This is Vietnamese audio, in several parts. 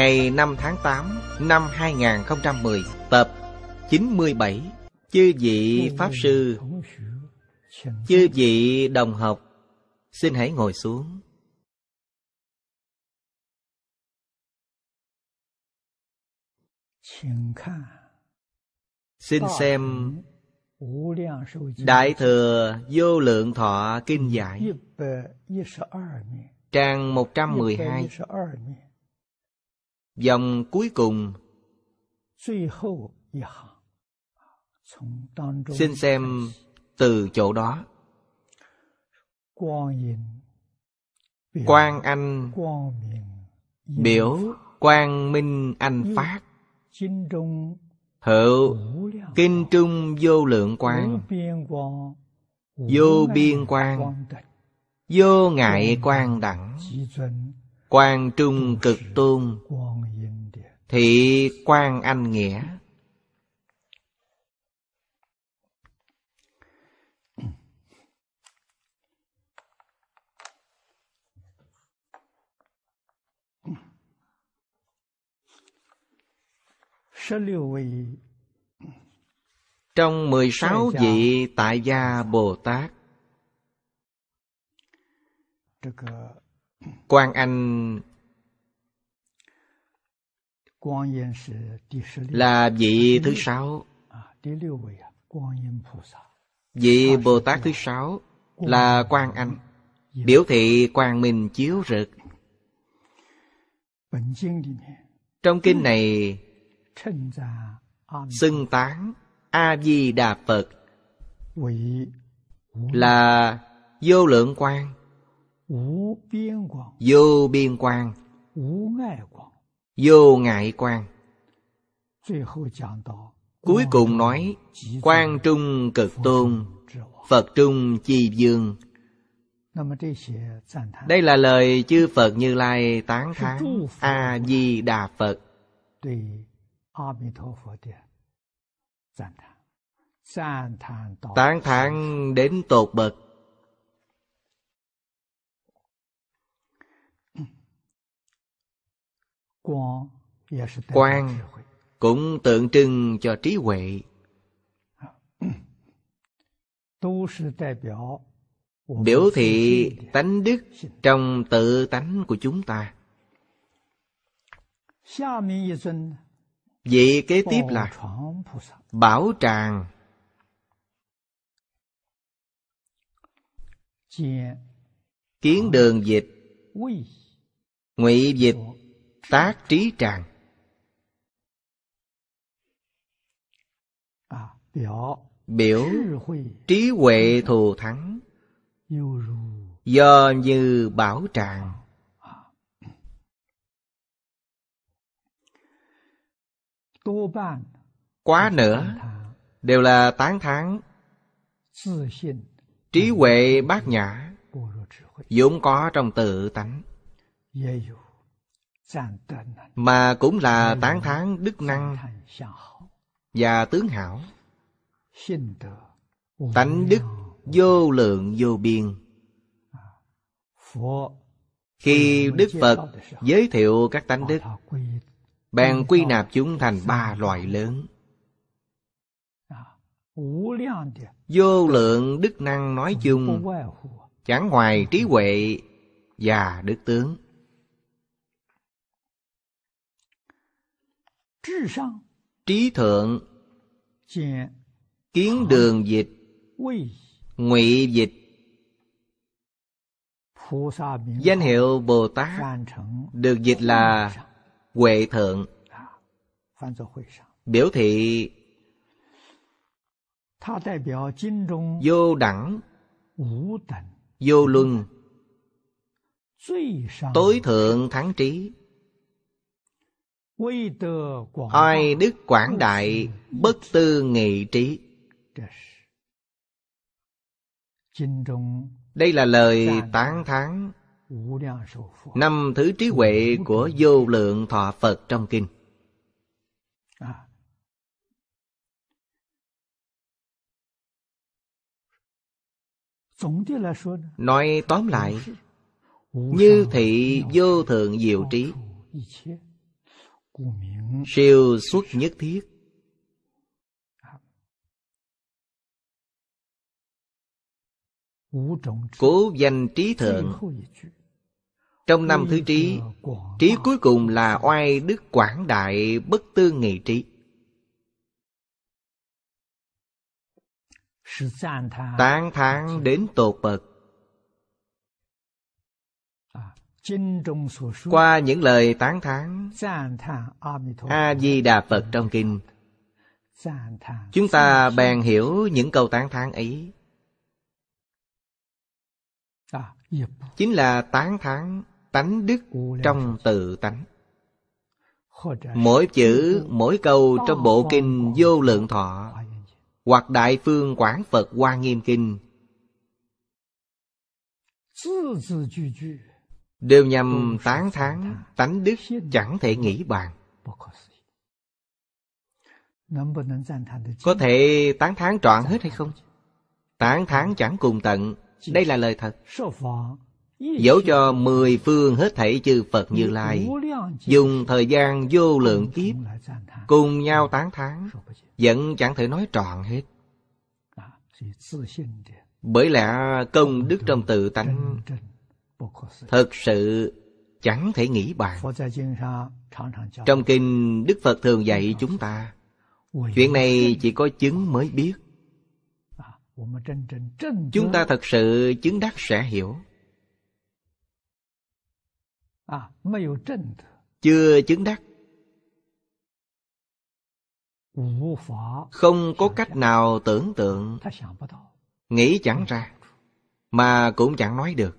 Ngày 5 tháng 8 năm 2010, tập 97, chư vị Pháp Sư, chư vị đồng học, xin hãy ngồi xuống. Xin xem Đại Thừa Vô Lượng Thọ Kinh Giải Trang 112 Dòng cuối cùng Xin xem từ chỗ đó quan Anh Biểu Quang Minh Anh Phát Hữu Kinh Trung Vô Lượng Quang Vô Biên Quang Vô Ngại Quang Đẳng Quang Trung Cực Tôn thị quan anh nghĩa trong mười sáu vị tại gia Bồ Tát quan Anh là vị thứ sáu vị bồ tát thứ sáu là quan anh biểu thị quang minh chiếu rực trong kinh này xưng tán a di đà phật là vô lượng quang vô biên quang vô ngại quan cuối cùng nói quan trung cực tôn phật trung chi dương đây là lời chư phật như lai tán thán a di đà phật tán thán đến tột bậc Quang cũng tượng trưng cho trí huệ biểu thị tánh đức trong tự tánh của chúng ta vị kế tiếp là bảo tràng kiến đường dịch ngụy dịch tác trí tràng à, biểu trí huệ thù thắng do như bảo tràng quá nữa đều là tán thán trí huệ bát nhã vốn có trong tự tánh mà cũng là tán thán đức năng và tướng hảo tánh đức vô lượng vô biên khi đức phật giới thiệu các tánh đức bèn quy nạp chúng thành ba loại lớn vô lượng đức năng nói chung chẳng ngoài trí huệ và đức tướng trí thượng kiến đường dịch ngụy dịch danh hiệu bồ tát được dịch là huệ thượng biểu thị vô đẳng vô luân tối thượng thắng trí Oai đức quảng đại Bất tư nghị trí Đây là lời tán thán Năm thứ trí huệ của vô lượng thọ Phật trong kinh Nói tóm lại Như thị vô thượng diệu trí siêu xuất nhất thiết cố danh trí thượng trong năm thứ trí trí cuối cùng là oai đức quảng đại bất tư nghị trí tán thán đến tột bậc qua những lời tán thán a di đà phật trong kinh chúng ta bèn hiểu những câu tán thán ấy à, chính là tán thán tánh đức trong tự tánh mỗi chữ mỗi câu trong bộ kinh vô lượng thọ hoặc đại phương quảng phật hoa nghiêm kinh đều nhằm tán thán tánh đức chẳng thể nghĩ bàn có thể tán thán trọn hết hay không tán thán chẳng cùng tận đây là lời thật dẫu cho mười phương hết thảy chư phật như lai dùng thời gian vô lượng kiếp cùng nhau tán thán vẫn chẳng thể nói trọn hết à, bởi lẽ công đức trong tự tánh Thật sự chẳng thể nghĩ bàn Trong kinh Đức Phật thường dạy chúng ta Chuyện này chỉ có chứng mới biết à, Chúng ta thật sự chứng đắc sẽ hiểu à, Chưa chứng đắc Không có cách nào tưởng tượng Nghĩ chẳng ra Mà cũng chẳng nói được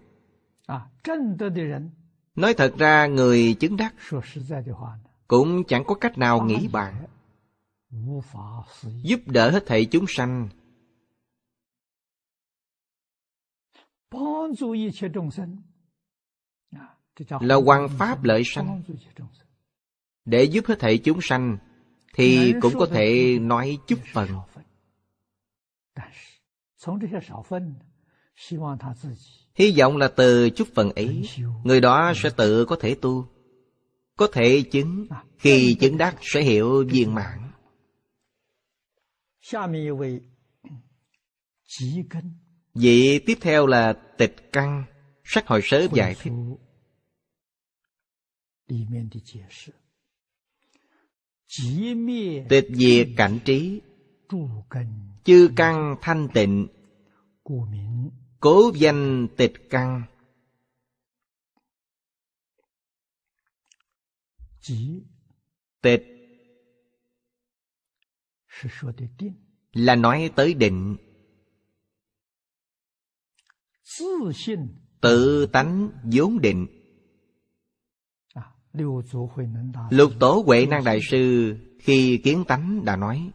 Nói thật ra người chứng đắc Cũng chẳng có cách nào nghĩ bàn Giúp đỡ hết thảy chúng sanh Là hoàn pháp lợi sanh Để giúp hết thảy chúng sanh Thì cũng có thể nói chút phần Hy vọng là từ chút phần ấy Người đó sẽ tự có thể tu Có thể chứng Khi chứng đắc sẽ hiểu viên mãn Vị tiếp theo là tịch căn Sách hồi sớ giải thích Tịch diệt cảnh trí Chư căn thanh tịnh Cố danh tịch căn Tịch là nói tới định tự tánh vốn định à, lục tổ huệ năng đại sư khi kiến tánh đã nói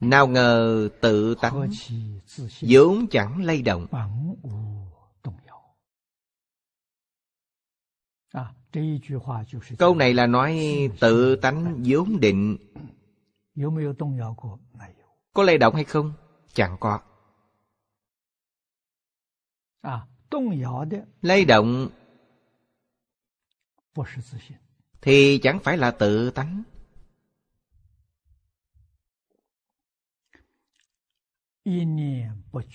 nào ngờ tự tánh vốn chẳng lay động Câu này là nói tự tánh vốn định Có lay động hay không? Chẳng có Lay động Thì chẳng phải là tự tánh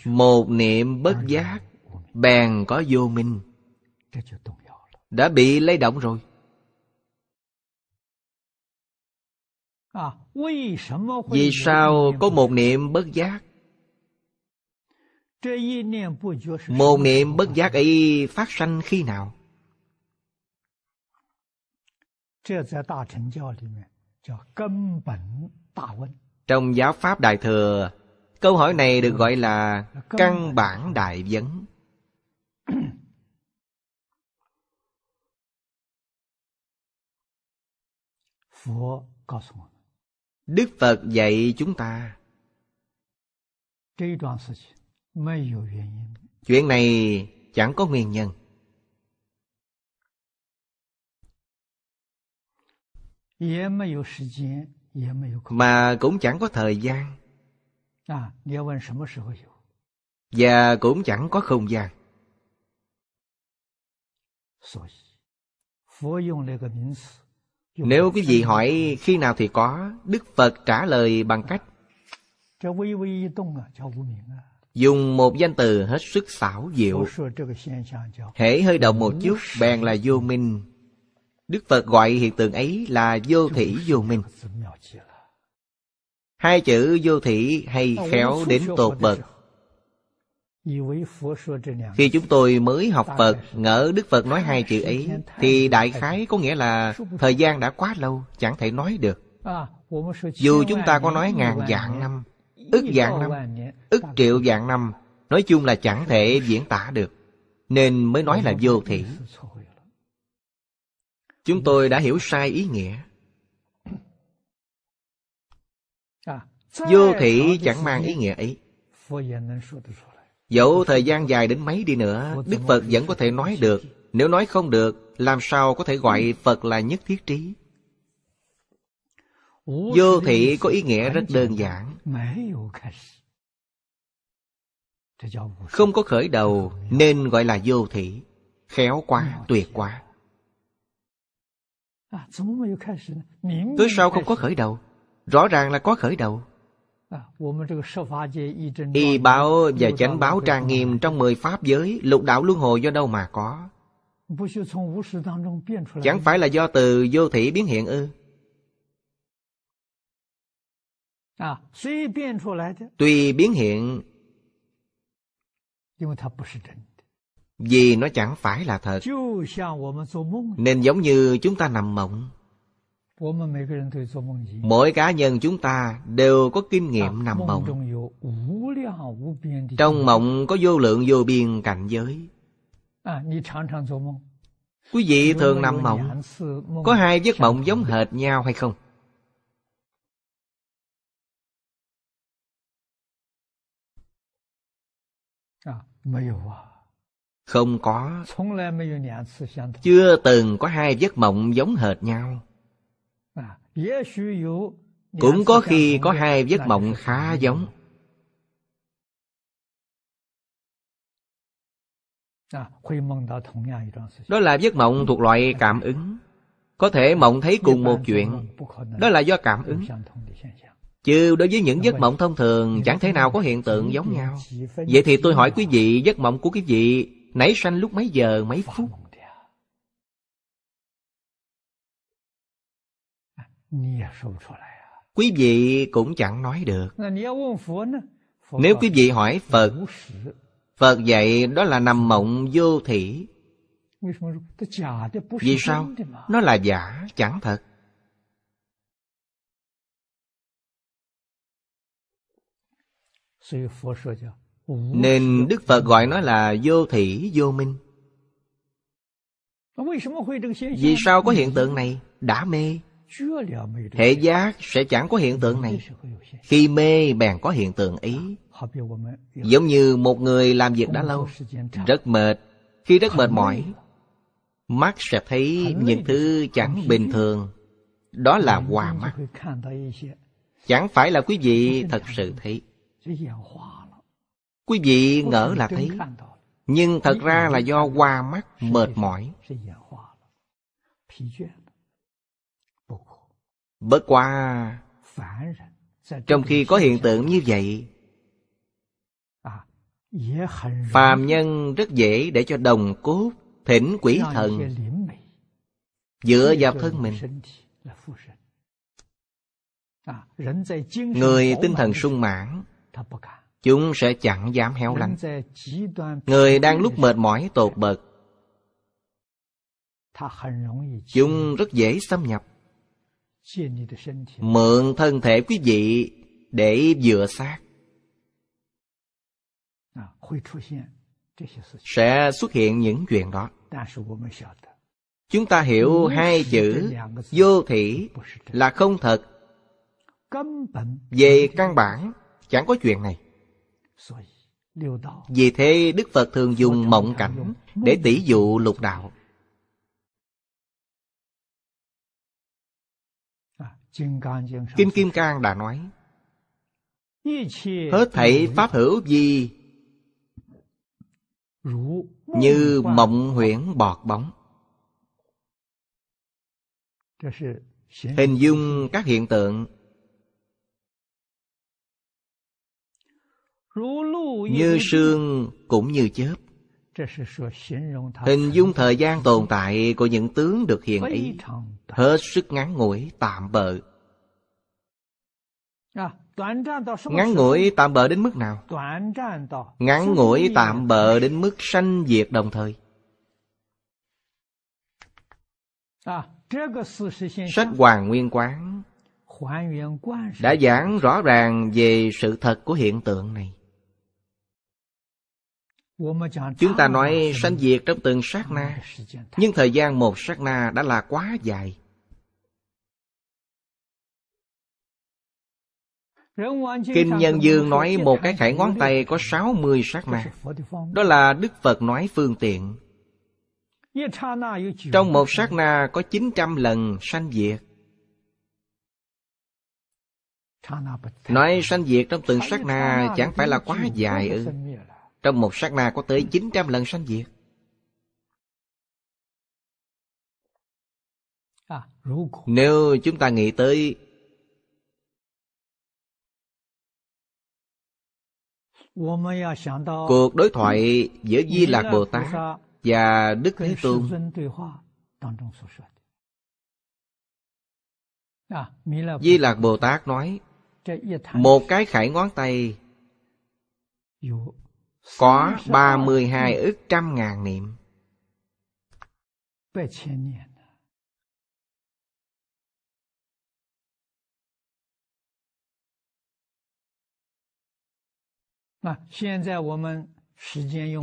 Một niệm bất giác Bèn có vô minh Đã bị lấy động rồi à, Vì sao có một niệm bất giác Một niệm bất giác ấy phát sanh khi nào Trong giáo Pháp Đại Thừa câu hỏi này được gọi là căn bản đại vấn đức phật dạy chúng ta chuyện này chẳng có nguyên nhân mà cũng chẳng có thời gian và cũng chẳng có không gian. Nếu quý vị hỏi khi nào thì có, Đức Phật trả lời bằng cách Dùng một danh từ hết sức xảo diệu Hễ hơi động một chút bèn là vô minh Đức Phật gọi hiện tượng ấy là vô thủy vô minh Hai chữ vô thị hay khéo đến tột bậc khi chúng tôi mới học Phật Ngỡ Đức Phật nói hai chữ ấy Thì đại khái có nghĩa là Thời gian đã quá lâu chẳng thể nói được Dù chúng ta có nói ngàn vạn năm Ức vạn năm Ức triệu vạn năm Nói chung là chẳng thể diễn tả được Nên mới nói là vô thị Chúng tôi đã hiểu sai ý nghĩa Vô thị chẳng mang ý nghĩa ấy Dẫu thời gian dài đến mấy đi nữa Đức Phật vẫn có thể nói được Nếu nói không được Làm sao có thể gọi Phật là nhất thiết trí Vô thị có ý nghĩa rất đơn giản Không có khởi đầu Nên gọi là vô thị Khéo quá, tuyệt quá Cứ sao không có khởi đầu Rõ ràng là có khởi đầu À, y báo và chánh báo trang nghiêm trong mười pháp giới, lục đạo luân hồi do đâu mà có? Chẳng phải là do từ vô thị biến hiện ư? À, Tuy biến hiện Vì nó chẳng phải là thật Nên giống như chúng ta nằm mộng mỗi cá nhân chúng ta đều có kinh nghiệm nằm mộng trong mộng có vô lượng vô biên cảnh giới quý vị thường nằm mộng có hai giấc mộng giống hệt nhau hay không không có chưa từng có hai giấc mộng giống hệt nhau cũng có khi có hai giấc mộng khá giống đó là giấc mộng thuộc loại cảm ứng có thể mộng thấy cùng một chuyện đó là do cảm ứng chứ đối với những giấc mộng thông thường chẳng thể nào có hiện tượng giống nhau vậy thì tôi hỏi quý vị giấc mộng của quý vị nảy sanh lúc mấy giờ mấy phút Quý vị cũng chẳng nói được Nếu quý vị hỏi Phật Phật dạy đó là nằm mộng vô thị Vì sao? Nó là giả, chẳng thật Nên Đức Phật gọi nó là vô thị, vô minh Vì sao có hiện tượng này? Đã mê thể giác sẽ chẳng có hiện tượng này Khi mê bèn có hiện tượng ý Giống như một người làm việc đã lâu Rất mệt Khi rất mệt mỏi Mắt sẽ thấy những thứ chẳng bình thường Đó là hòa mắt Chẳng phải là quý vị thật sự thấy Quý vị ngỡ là thấy Nhưng thật ra là do hoa mắt mệt mỏi Bất quá Trong khi có hiện tượng như vậy Phàm nhân rất dễ để cho đồng cốt Thỉnh quỷ thần Dựa vào thân mình Người tinh thần sung mãn Chúng sẽ chẳng dám héo lánh Người đang lúc mệt mỏi tột bậc Chúng rất dễ xâm nhập mượn thân thể quý vị để dựa xác à, sẽ xuất hiện những chuyện đó chúng ta hiểu hai chữ vô thị là không thật về căn bản chẳng có chuyện này vì thế đức phật thường dùng mộng cảnh để tỷ dụ lục đạo Kim Kim Cang đã nói Hết thảy pháp hữu gì Như mộng huyễn bọt bóng Hình dung các hiện tượng Như sương cũng như chớp Hình dung thời gian tồn tại của những tướng được hiện ý Hết sức ngắn ngủi, tạm bợ Ngắn ngủi tạm bợ đến mức nào? Ngắn ngủi tạm bợ đến mức sanh diệt đồng thời Sách Hoàng Nguyên Quán đã giảng rõ ràng về sự thật của hiện tượng này Chúng ta nói sanh diệt trong từng sát na Nhưng thời gian một sát na đã là quá dài Kinh Nhân Dương nói một cái khải ngón tay có 60 sát na Đó là Đức Phật nói phương tiện Trong một sát na có 900 lần sanh diệt Nói sanh diệt trong từng sát na chẳng phải là quá dài ư ừ. Trong một sát na có tới 900 lần sanh diệt. À, Nếu chúng ta nghĩ tới Cuộc đối thoại giữa Di Lạc Bồ Tát và Đức Thế Tôn Di Lạc Bồ Tát nói Một cái khải ngón tay có 32 ức trăm ngàn niệm.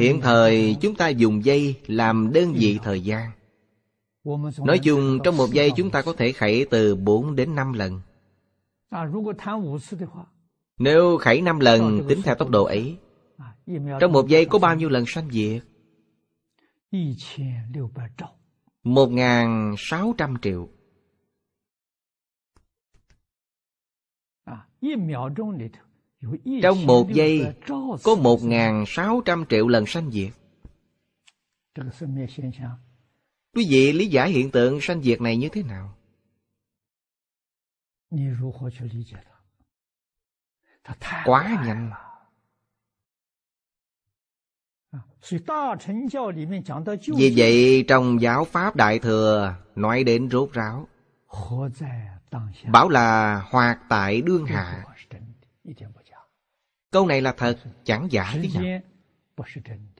Hiện thời chúng ta dùng giây làm đơn vị thời gian. Nói chung trong một giây chúng ta có thể khảy từ 4 đến 5 lần. Nếu khảy 5 lần tính theo tốc độ ấy trong một giây có bao nhiêu lần sanh diệt? Một ngàn sáu trăm triệu. Trong một giây có một ngàn sáu trăm triệu lần sanh diệt. Quý vị lý giải hiện tượng sanh diệt này như thế nào? Quá nhanh. Vì vậy trong giáo Pháp Đại Thừa nói đến rốt ráo Bảo là hoạt tại đương hạ Câu này là thật, chẳng giả thế nào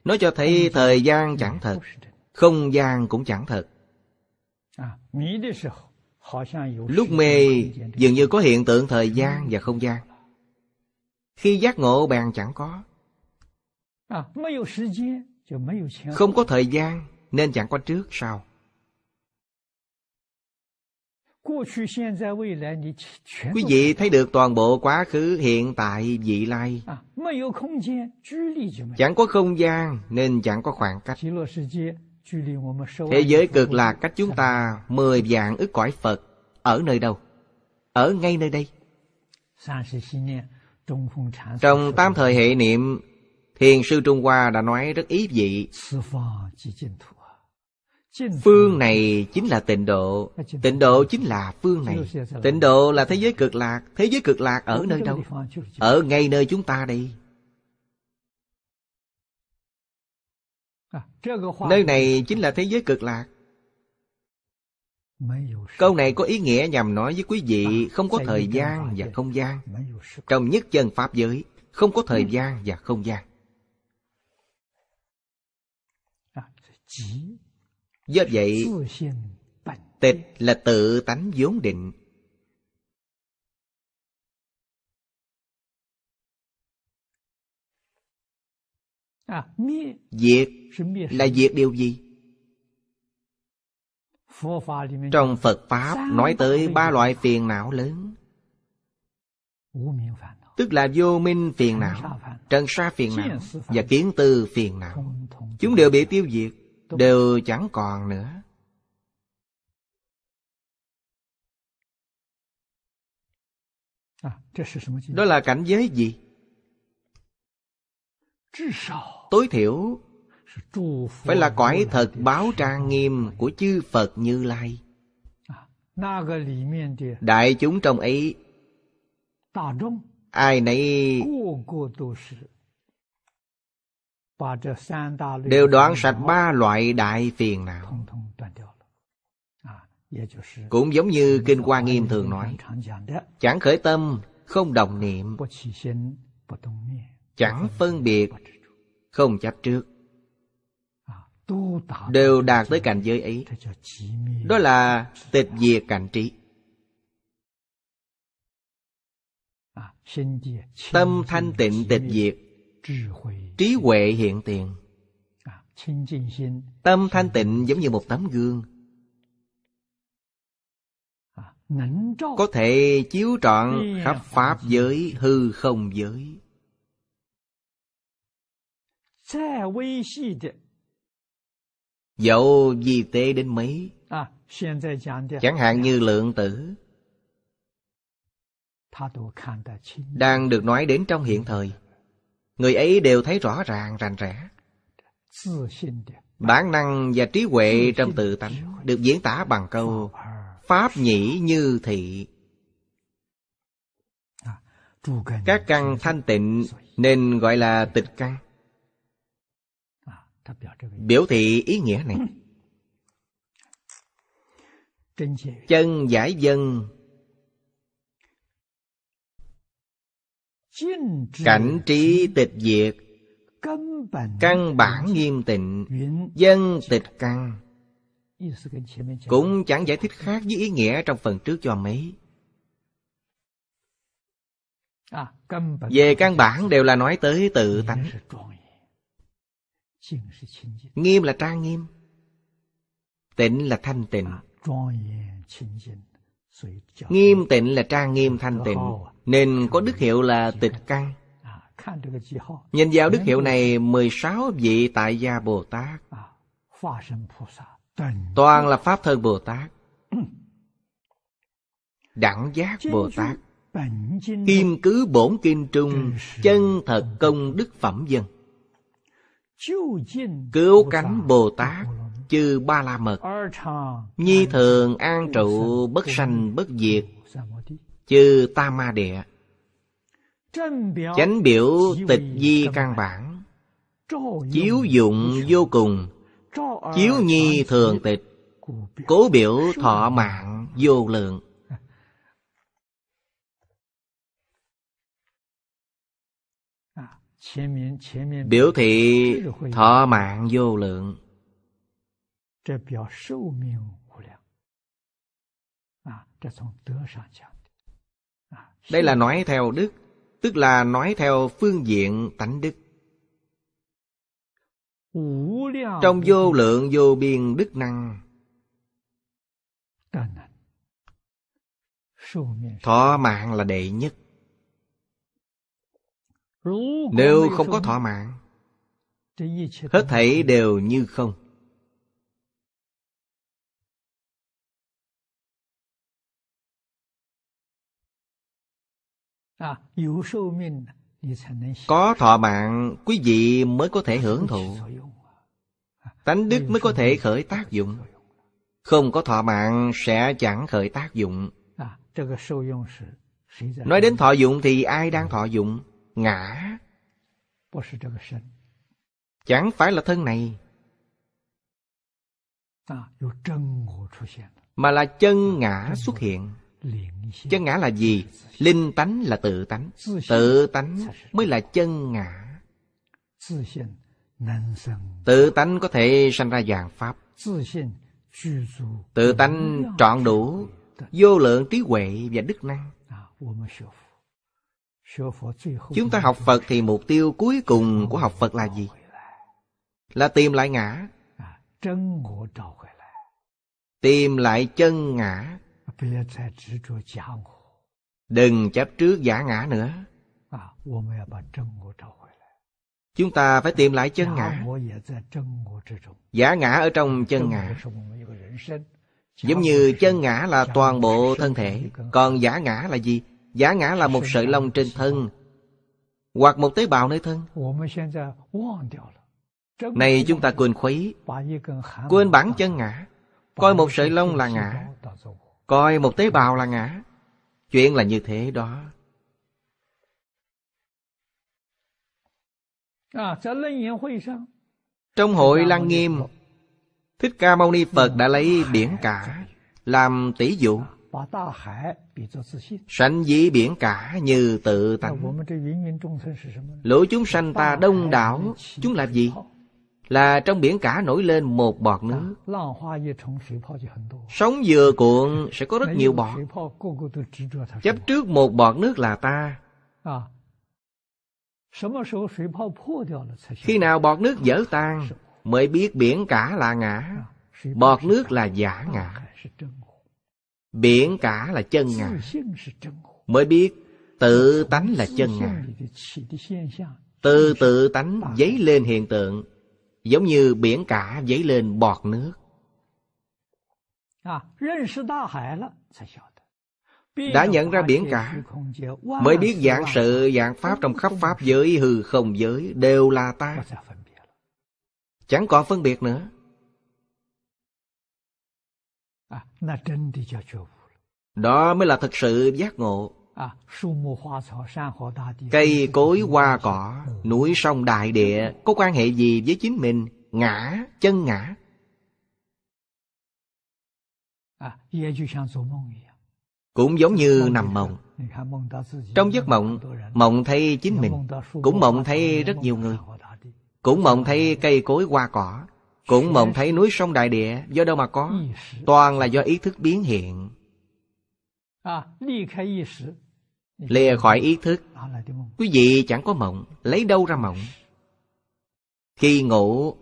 Nó cho thấy thời gian chẳng thật Không gian cũng chẳng thật Lúc mê dường như có hiện tượng thời gian và không gian Khi giác ngộ bèn chẳng có À, không có thời gian nên chẳng có trước sau. Quý vị thấy được toàn bộ quá khứ, hiện tại, vị lai. À, chẳng có không gian nên chẳng có khoảng cách. Thế giới cực lạc cách chúng ta mười vạn ức cõi Phật ở nơi đâu? Ở ngay nơi đây. Trong tam thời hệ niệm Thiền sư Trung Hoa đã nói rất ý vị Phương này chính là tịnh độ Tịnh độ chính là phương này Tịnh độ là thế giới cực lạc Thế giới cực lạc ở nơi đâu? Ở ngay nơi chúng ta đi. Nơi này chính là thế giới cực lạc Câu này có ý nghĩa nhằm nói với quý vị Không có thời gian và không gian Trong nhất chân Pháp giới Không có thời gian và không gian Do vậy, tịch là tự tánh vốn định. Diệt là diệt điều gì? Trong Phật Pháp nói tới ba loại phiền não lớn Tức là vô minh phiền não, trần sa phiền não và kiến tư phiền não Chúng đều bị tiêu diệt đều chẳng còn nữa à, đó là cảnh giới gì tối thiểu phải là cõi thật báo trang nghiêm của chư phật như lai à, đại chúng trong ấy ai nấy đều đoạn sạch ba loại đại phiền não cũng giống như kinh hoa nghiêm thường nói chẳng khởi tâm không đồng niệm chẳng phân biệt không chấp trước đều đạt tới cảnh giới ấy đó là tịch diệt cảnh trí tâm thanh tịnh tịch diệt trí huệ hiện tiền tâm thanh tịnh giống như một tấm gương à, có thể chiếu trọn khắp pháp giới hư không giới dẫu gì tế đến mấy chẳng hạn như lượng tử đang được nói đến trong hiện thời người ấy đều thấy rõ ràng rành rẽ bản năng và trí huệ trong tự tánh được diễn tả bằng câu pháp nhĩ như thị các căn thanh tịnh nên gọi là tịch căn biểu thị ý nghĩa này chân giải dân cảnh trí tịch diệt căn bản nghiêm tịnh dân tịch căn cũng chẳng giải thích khác với ý nghĩa trong phần trước cho mấy à, về căn bản đều là nói tới tự tánh nghiêm là trang nghiêm tịnh là thanh tịnh à, nghiêm tịnh là trang nghiêm thanh tịnh nên có đức hiệu là tịch căn Nhìn vào đức hiệu này 16 vị tại gia Bồ Tát Toàn là Pháp thân Bồ Tát Đẳng giác Bồ Tát Kim cứ bổn kim trung Chân thật công đức phẩm dân Cứu cánh Bồ Tát Chư ba la mật Nhi thường an trụ bất sanh bất diệt chư tam ma địa chánh biểu tịch di căn bản chiếu dụng vô cùng chiếu nhi thường tịch cố biểu thọ mạng vô lượng à, biểu thị thọ mạng vô lượng đây là nói theo đức, tức là nói theo phương diện tánh đức. Trong vô lượng vô biên đức năng Thọ mạng là đệ nhất Nếu không có thọ mạng Hết thảy đều như không Có thọ mạng quý vị mới có thể hưởng thụ Tánh đức mới có thể khởi tác dụng Không có thọ mạng sẽ chẳng khởi tác dụng Nói đến thọ dụng thì ai đang thọ dụng? Ngã Chẳng phải là thân này Mà là chân ngã xuất hiện Chân ngã là gì? Linh tánh là tự tánh. Tự tánh mới là chân ngã. Tự tánh có thể sanh ra vàng pháp. Tự tánh trọn đủ vô lượng trí huệ và đức năng. Chúng ta học Phật thì mục tiêu cuối cùng của học Phật là gì? Là tìm lại ngã. Tìm lại chân ngã Đừng chấp trước giả ngã nữa. Chúng ta phải tìm lại chân ngã. Giả ngã ở trong chân ngã. Giống như chân ngã là toàn bộ thân thể, còn giả ngã là gì? Giả ngã là một sợi lông trên thân, hoặc một tế bào nơi thân. Này chúng ta quên khuấy, quên bản chân ngã, coi một sợi lông là ngã, coi một tế bào là ngã. Chuyện là như thế đó. À, Trong hội Lăng Nghiêm, Thích Ca Mâu Ni Phật đã lấy biển cả làm tỷ dụ. Sanh dĩ biển cả như tự tánh. Lũ chúng sanh ta đông đảo, chúng là gì? là trong biển cả nổi lên một bọt nước. Sóng dừa cuộn sẽ có rất nhiều bọt. Chấp trước một bọt nước là ta. À, Khi nào bọt nước dở tan, mới biết biển cả là ngã, à, bọt nước là giả ngã. Biển cả là chân ngã. Mới biết tự tánh là chân ngã. Từ tự tánh dấy lên hiện tượng giống như biển cả dấy lên bọt nước. Đã nhận ra biển cả, mới biết dạng sự, dạng pháp trong khắp pháp giới, hư không giới đều là ta. Chẳng còn phân biệt nữa. À, Đó mới là thực sự giác ngộ. À, cây cối hoa cỏ Núi sông đại địa Có quan hệ gì với chính mình Ngã, chân ngã à, à. Cũng giống như nằm mộng Trong giấc mộng Mộng thấy chính mình Cũng mộng thấy rất nhiều người Cũng mộng thấy cây cối hoa cỏ Cũng mộng thấy núi sông đại địa Do đâu mà có Toàn là do ý thức biến hiện lìa khỏi ý thức quý vị chẳng có mộng lấy đâu ra mộng khi ngủ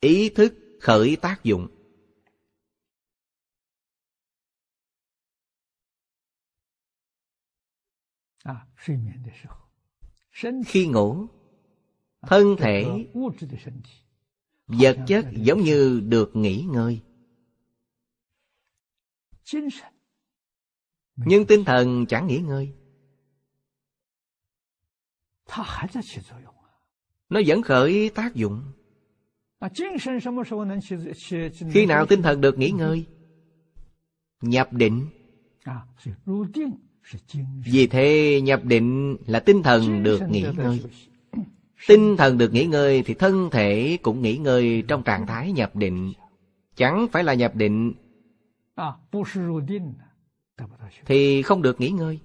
ý thức khởi tác dụng khi ngủ thân thể vật chất giống như được nghỉ ngơi nhưng tinh thần chẳng nghỉ ngơi nó vẫn khởi tác dụng khi nào tinh thần được nghỉ ngơi nhập định vì thế nhập định là tinh thần được nghỉ ngơi Tinh thần được nghỉ ngơi thì thân thể cũng nghỉ ngơi trong trạng thái nhập định. Chẳng phải là nhập định à, thì không được nghỉ ngơi.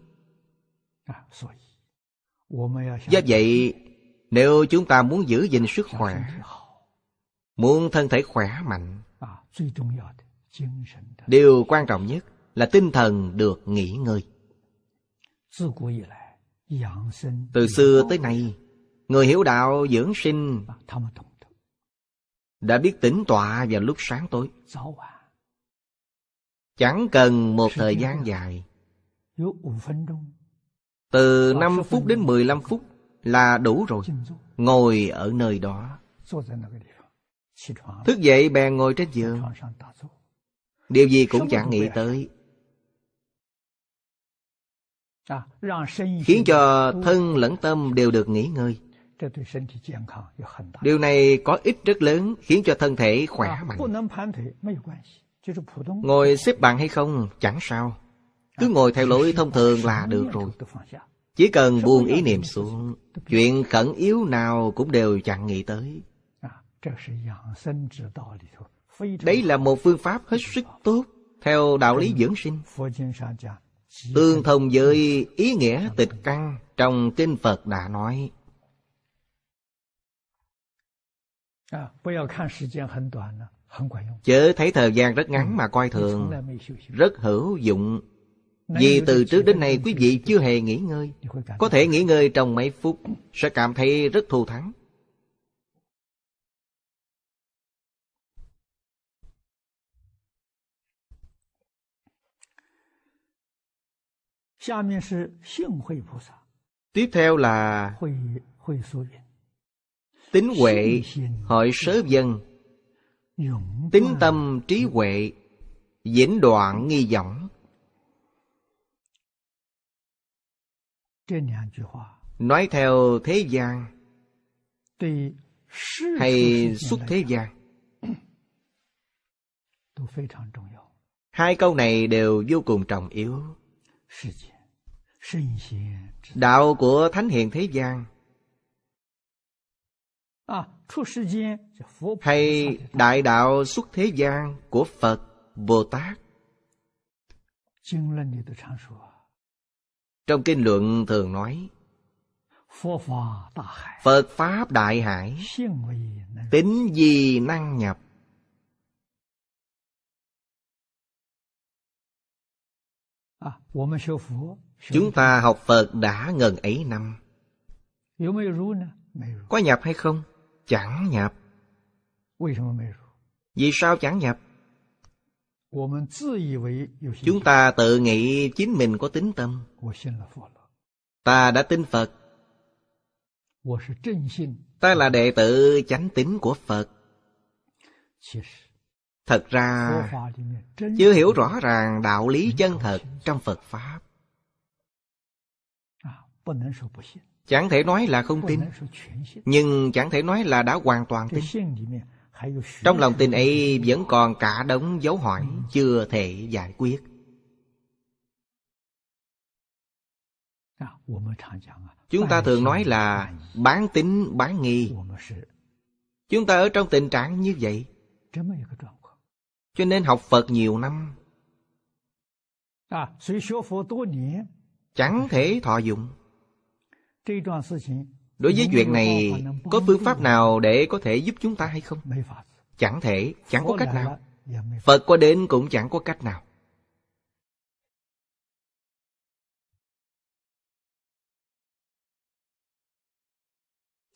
À, à, Do vậy, nếu chúng ta muốn giữ gìn sức khỏe, muốn thân thể khỏe mạnh, điều quan trọng nhất là tinh thần được nghỉ ngơi. Từ xưa tới nay, Người hiểu đạo dưỡng sinh đã biết tĩnh tọa vào lúc sáng tối. Chẳng cần một thời gian dài. Từ 5 phút đến 15 phút là đủ rồi. Ngồi ở nơi đó. Thức dậy bèn ngồi trên giường. Điều gì cũng chẳng nghĩ tới. Khiến cho thân lẫn tâm đều được nghỉ ngơi Điều này có ích rất lớn khiến cho thân thể khỏe mạnh. Ngồi xếp bằng hay không chẳng sao. Cứ ngồi theo lối thông thường là được rồi. Chỉ cần buông ý niệm xuống, chuyện khẩn yếu nào cũng đều chẳng nghĩ tới. Đấy là một phương pháp hết sức tốt theo đạo lý dưỡng sinh. Tương thông với ý nghĩa tịch căn trong kinh Phật đã nói. Chớ thấy thời gian rất ngắn mà coi thường Rất hữu dụng Vì từ trước đến nay quý vị chưa hề nghỉ ngơi Có thể nghỉ ngơi trong mấy phút Sẽ cảm thấy rất thù thắng Tiếp theo là Tính huệ hỏi sớ dân Tính tâm trí huệ Diễn đoạn nghi vọng Nói theo thế gian Hay xuất thế gian Hai câu này đều vô cùng trọng yếu Đạo của Thánh hiền Thế gian À, hay đại đạo xuất thế gian của phật bồ tát trong kinh luận thường nói phật pháp đại hải tính gì năng nhập à, chúng ta học phật đã gần ấy năm có nhập hay không chẳng nhập. Vì sao chẳng nhập? Chúng ta tự nghĩ chính mình có tính tâm. Ta đã tin Phật. Ta là đệ tử chánh tính của Phật. Thật ra, chưa hiểu rõ ràng đạo lý chân thật trong Phật Pháp. Chẳng thể nói là không tin Nhưng chẳng thể nói là đã hoàn toàn tin Trong lòng tin ấy vẫn còn cả đống dấu hỏi Chưa thể giải quyết Chúng ta thường nói là bán tính bán nghi Chúng ta ở trong tình trạng như vậy Cho nên học Phật nhiều năm Chẳng thể thọ dụng đối với chuyện này có phương pháp nào để có thể giúp chúng ta hay không chẳng thể chẳng có cách nào phật qua đến cũng chẳng có cách nào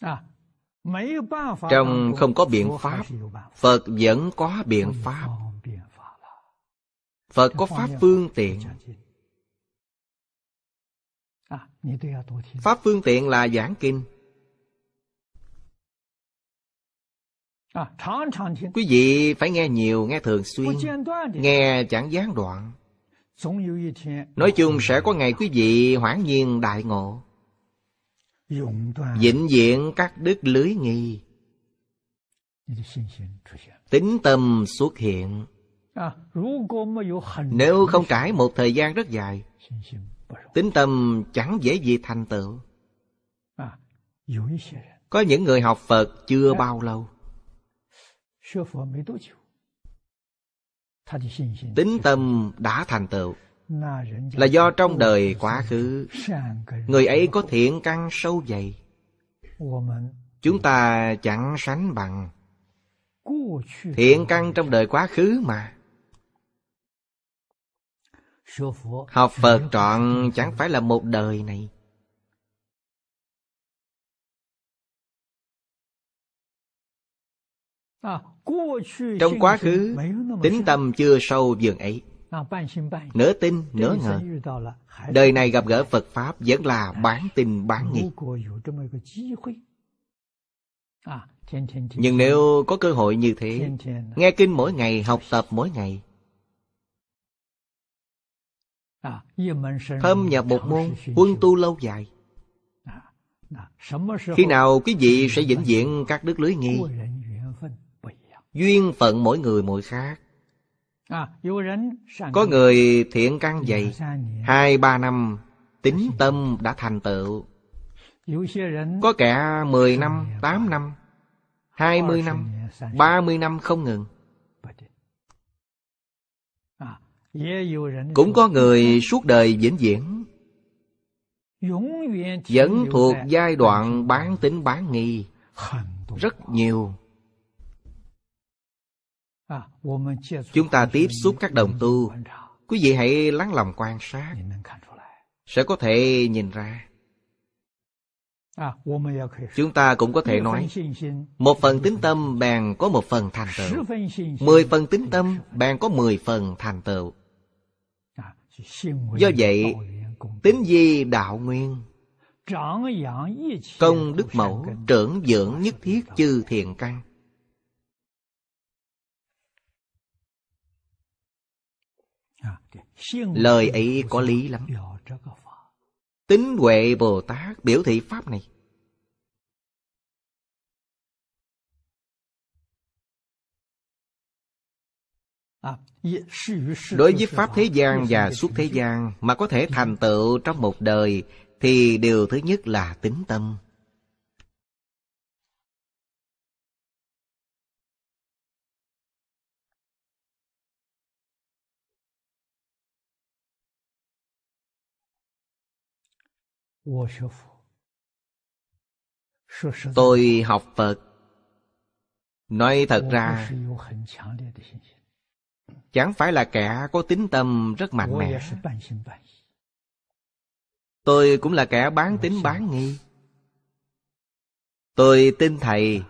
à, trong không có biện pháp phật vẫn có biện pháp phật có pháp phương tiện À, Pháp phương tiện là giảng kinh. À, quý vị phải nghe nhiều, nghe thường xuyên, nghe chẳng gián đoạn. Nói chung sẽ có ngày quý vị hoãn nhiên đại ngộ. Vĩnh diện các đức lưới nghi. Tính tâm xuất hiện. À, Nếu không trải một thời gian rất dài, Tính tâm chẳng dễ gì thành tựu Có những người học Phật chưa bao lâu Tính tâm đã thành tựu Là do trong đời quá khứ Người ấy có thiện căn sâu dày Chúng ta chẳng sánh bằng Thiện căn trong đời quá khứ mà Học Phật trọn chẳng phải là một đời này à, Trong quá khứ Tính tâm chưa sâu dường ấy à, Nửa tin nửa ngờ Đời này gặp gỡ Phật Pháp Vẫn là à, bán tin bán nghi Nhưng nếu có cơ hội như thế Nghe kinh mỗi ngày Học tập mỗi ngày Thâm nhập một môn Quân tu lâu dài Khi nào quý vị sẽ vĩnh diện các đức lưới nghi Duyên phận mỗi người mỗi khác Có người thiện căn dày Hai ba năm Tính tâm đã thành tựu Có kẻ mười năm, tám năm hai mươi năm, ba mươi năm không ngừng cũng có người suốt đời vĩnh viễn vẫn thuộc giai đoạn bán tính bán nghi rất nhiều chúng ta tiếp xúc các đồng tu quý vị hãy lắng lòng quan sát sẽ có thể nhìn ra chúng ta cũng có thể nói một phần tính tâm bèn có một phần thành tựu mười phần tính tâm bèn có mười phần thành tựu Do vậy, tính di đạo nguyên Công đức mẫu trưởng dưỡng nhất thiết chư thiền căn à, Lời ấy có lý lắm Tính Huệ Bồ Tát biểu thị Pháp này đối với pháp thế gian và suốt thế gian mà có thể thành tựu trong một đời thì điều thứ nhất là tính tâm tôi học phật nói thật ra chẳng phải là kẻ có tính tâm rất mạnh mẽ tôi cũng là kẻ bán tính bán nghi tôi tin thầy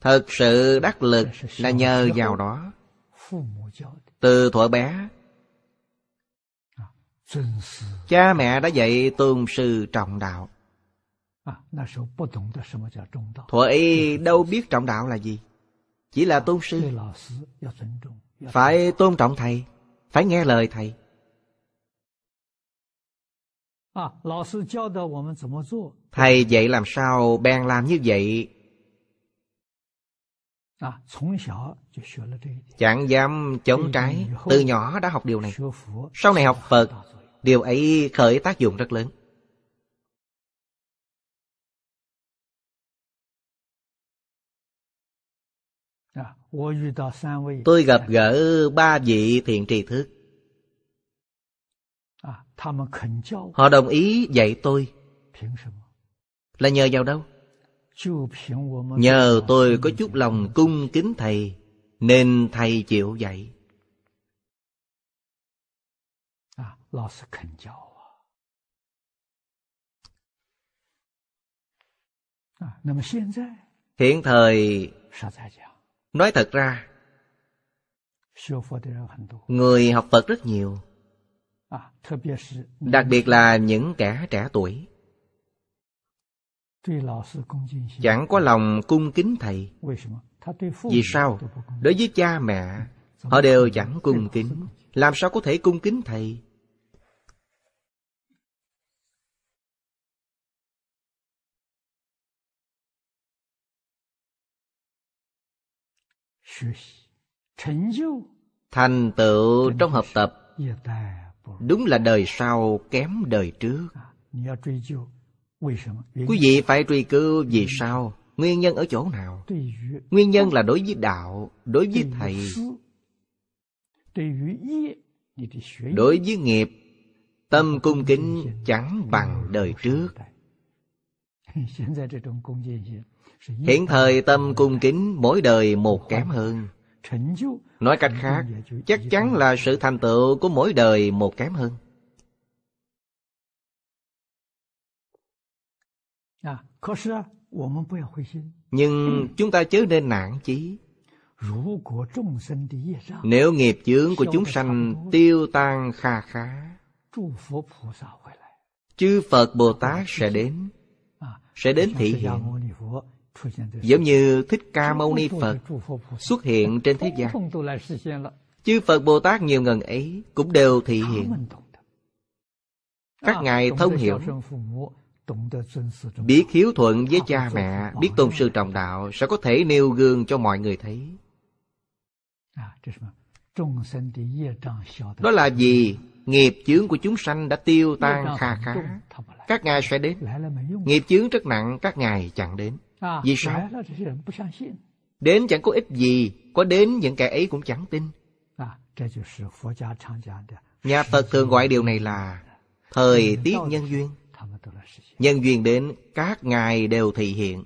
thật sự đắc lực là nhờ vào đó từ thuở bé cha mẹ đã dạy tôn sư trọng đạo thuở ấy đâu biết trọng đạo là gì chỉ là tôn sư phải tôn trọng thầy phải nghe lời thầy à, thầy dạy làm sao bèn làm như vậy chẳng dám chống trái từ nhỏ đã học điều này sau này học phật điều ấy khởi tác dụng rất lớn Tôi gặp gỡ ba vị thiện tri thức. À, Họ đồng ý dạy tôi. Là nhờ vào đâu? Nhờ tôi có chút lòng cung kính Thầy, nên Thầy chịu dạy. Hiện thời nói thật ra người học phật rất nhiều đặc biệt là những kẻ trẻ tuổi chẳng có lòng cung kính thầy vì sao đối với cha mẹ họ đều chẳng cung kính làm sao có thể cung kính thầy thành tựu trong học tập đúng là đời sau kém đời trước à, quý vị phải truy cứu vì sao nguyên nhân ở chỗ nào nguyên nhân là đối với đạo đối với thầy đối với nghiệp tâm cung kính chẳng bằng đời trước Hiện thời tâm cung kính mỗi đời một kém hơn Nói cách khác Chắc chắn là sự thành tựu của mỗi đời một kém hơn Nhưng chúng ta chớ nên nản chí Nếu nghiệp chướng của chúng sanh tiêu tan kha khá Chư Phật Bồ Tát sẽ đến Sẽ đến thị hiện Giống như Thích Ca Mâu Ni Phật xuất hiện trên thế gian Chư Phật Bồ Tát nhiều ngần ấy cũng đều thị hiện Các à, ngài thông hiểu Biết hiếu thuận với cha mẹ Biết tôn sư trọng đạo Sẽ có thể nêu gương cho mọi người thấy Đó là gì? Nghiệp chướng của chúng sanh đã tiêu tan kha khá Các ngài sẽ đến Nghiệp chướng rất nặng Các ngài chẳng đến À, Vì sao? Đến chẳng có ích gì, có đến những kẻ ấy cũng chẳng tin. À, Nhà Phật thường gọi điều này là thời tiết nhân duyên. Nhân duyên đến các ngài đều thị hiện.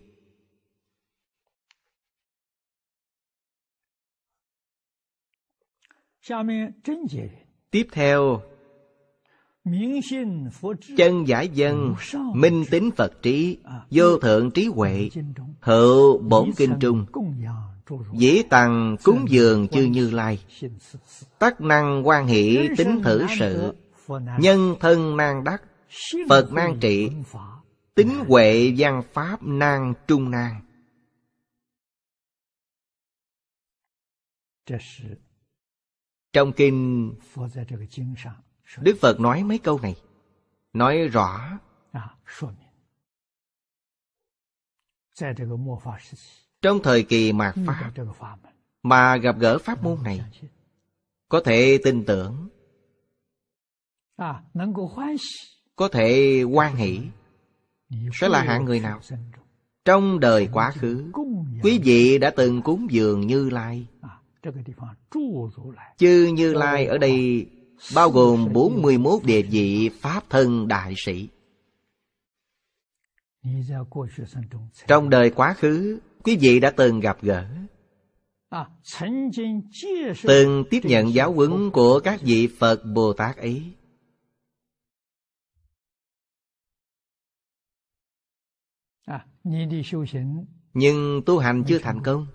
Tiếp theo chân giải dân minh tính phật trí vô thượng trí huệ hữu bổn kinh trung dĩ tằng cúng dường chư như lai tắc năng quan hỷ tính thử sự nhân thân nan đắc phật nan trị tính huệ văn pháp nan trung nan trong kinh Đức Phật nói mấy câu này Nói rõ Trong thời kỳ mạt Pháp Mà gặp gỡ Pháp môn này Có thể tin tưởng Có thể quan hỷ Sẽ là hạng người nào Trong đời quá khứ Quý vị đã từng cúng dường Như Lai Chư Như Lai ở đây bao gồm 41 địa vị Pháp thân đại sĩ. Trong đời quá khứ, quý vị đã từng gặp gỡ, từng tiếp nhận giáo huấn của các vị Phật Bồ Tát ấy. Nhưng tu hành chưa thành công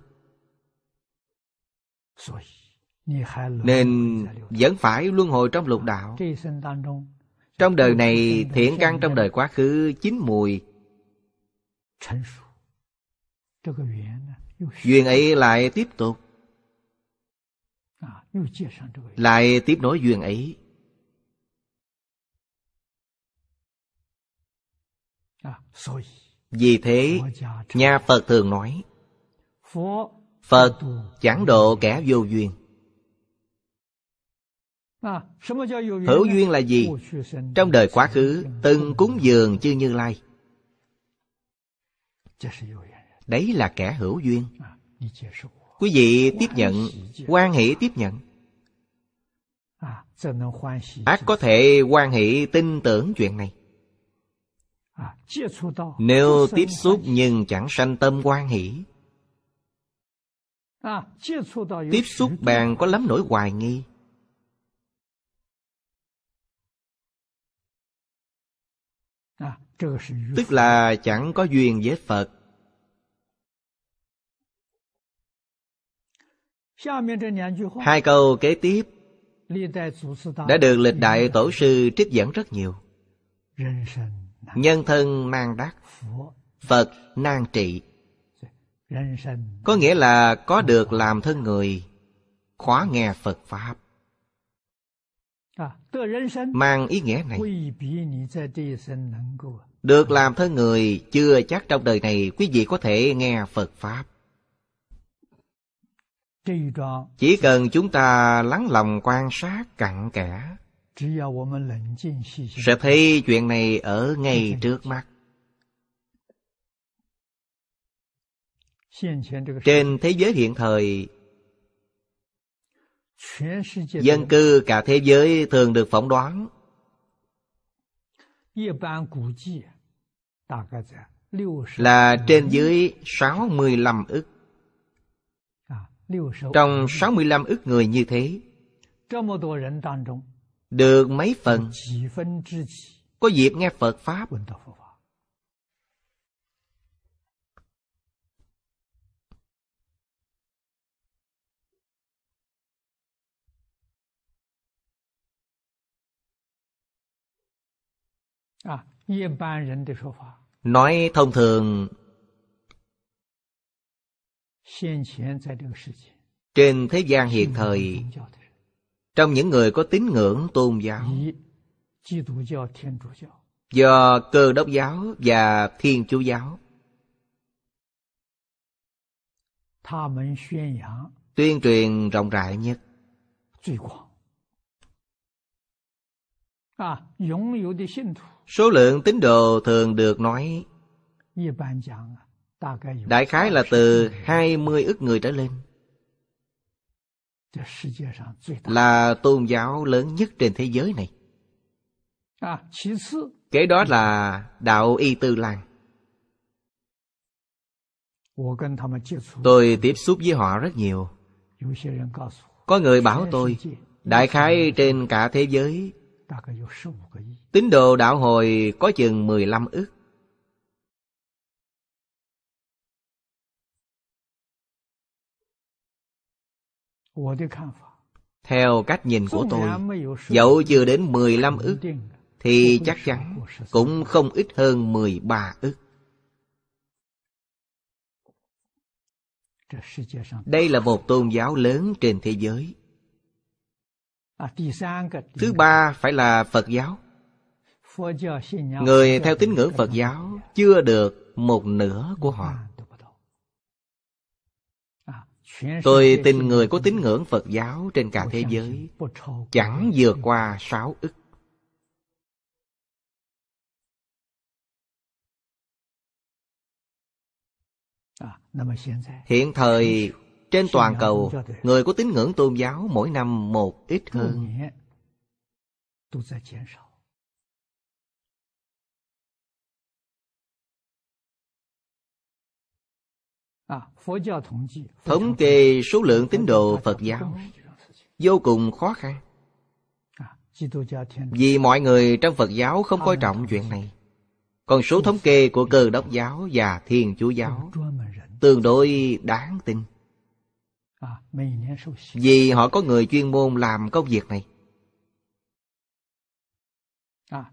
nên vẫn phải luân hồi trong lục đạo trong đời này thiện căn trong đời quá khứ chín mùi duyên ấy lại tiếp tục lại tiếp nối duyên ấy vì thế nhà phật thường nói phật chẳng độ kẻ vô duyên Hữu duyên là gì? Trong đời quá khứ từng cúng dường chư Như Lai. Đấy là kẻ hữu duyên. Quý vị tiếp nhận, quan hỷ tiếp nhận. Ác có thể quan hỷ tin tưởng chuyện này. Nếu tiếp xúc nhưng chẳng sanh tâm quan hỷ Tiếp xúc bạn có lắm nỗi hoài nghi tức là chẳng có duyên với phật hai câu kế tiếp đã được lịch đại tổ sư trích dẫn rất nhiều nhân thân mang đắc phật nan trị có nghĩa là có được làm thân người khóa nghe phật pháp À, mang ý nghĩa này được làm thân người chưa chắc trong đời này quý vị có thể nghe phật pháp chỉ cần chúng ta lắng lòng quan sát cặn kẽ sẽ thấy chuyện này ở ngay trước mắt trên thế giới hiện thời dân cư cả thế giới thường được phỏng đoán là trên dưới 65 ức. Trong 65 ức người như thế, được mấy phần có dịp nghe Phật Pháp Nói thông thường Trên thế gian hiện thời Trong những người có tín ngưỡng tôn giáo Do cơ đốc giáo và thiên chúa giáo Tuyên truyền rộng rãi nhất À, 拥有的信徒 Số lượng tín đồ thường được nói Đại khái là từ 20 ức người trở lên Là tôn giáo lớn nhất trên thế giới này Kế đó là đạo Y Tư Lan Tôi tiếp xúc với họ rất nhiều Có người bảo tôi Đại khái trên cả thế giới Tín đồ đạo hồi có chừng 15 ức. Theo cách nhìn của tôi, dẫu chưa đến 15 ức, thì chắc chắn cũng không ít hơn 13 ức. Đây là một tôn giáo lớn trên thế giới. À, Thứ ba phải là Phật giáo. Người theo tín ngưỡng Phật giáo chưa được một nửa của họ. À, à, Tôi tin người có tín ngưỡng Phật giáo trên cả thế giới chẳng vượt qua sáu ức. Hiện thời trên toàn cầu, người có tín ngưỡng tôn giáo mỗi năm một ít hơn. À, thống kê số lượng tín đồ Phật giáo vô cùng khó khăn. À, Vì mọi người trong Phật giáo không coi trọng chuyện này. Còn số thống kê của cơ đốc giáo và thiên chúa giáo tương đối đáng tin. À, vì họ có người chuyên môn làm công việc này à,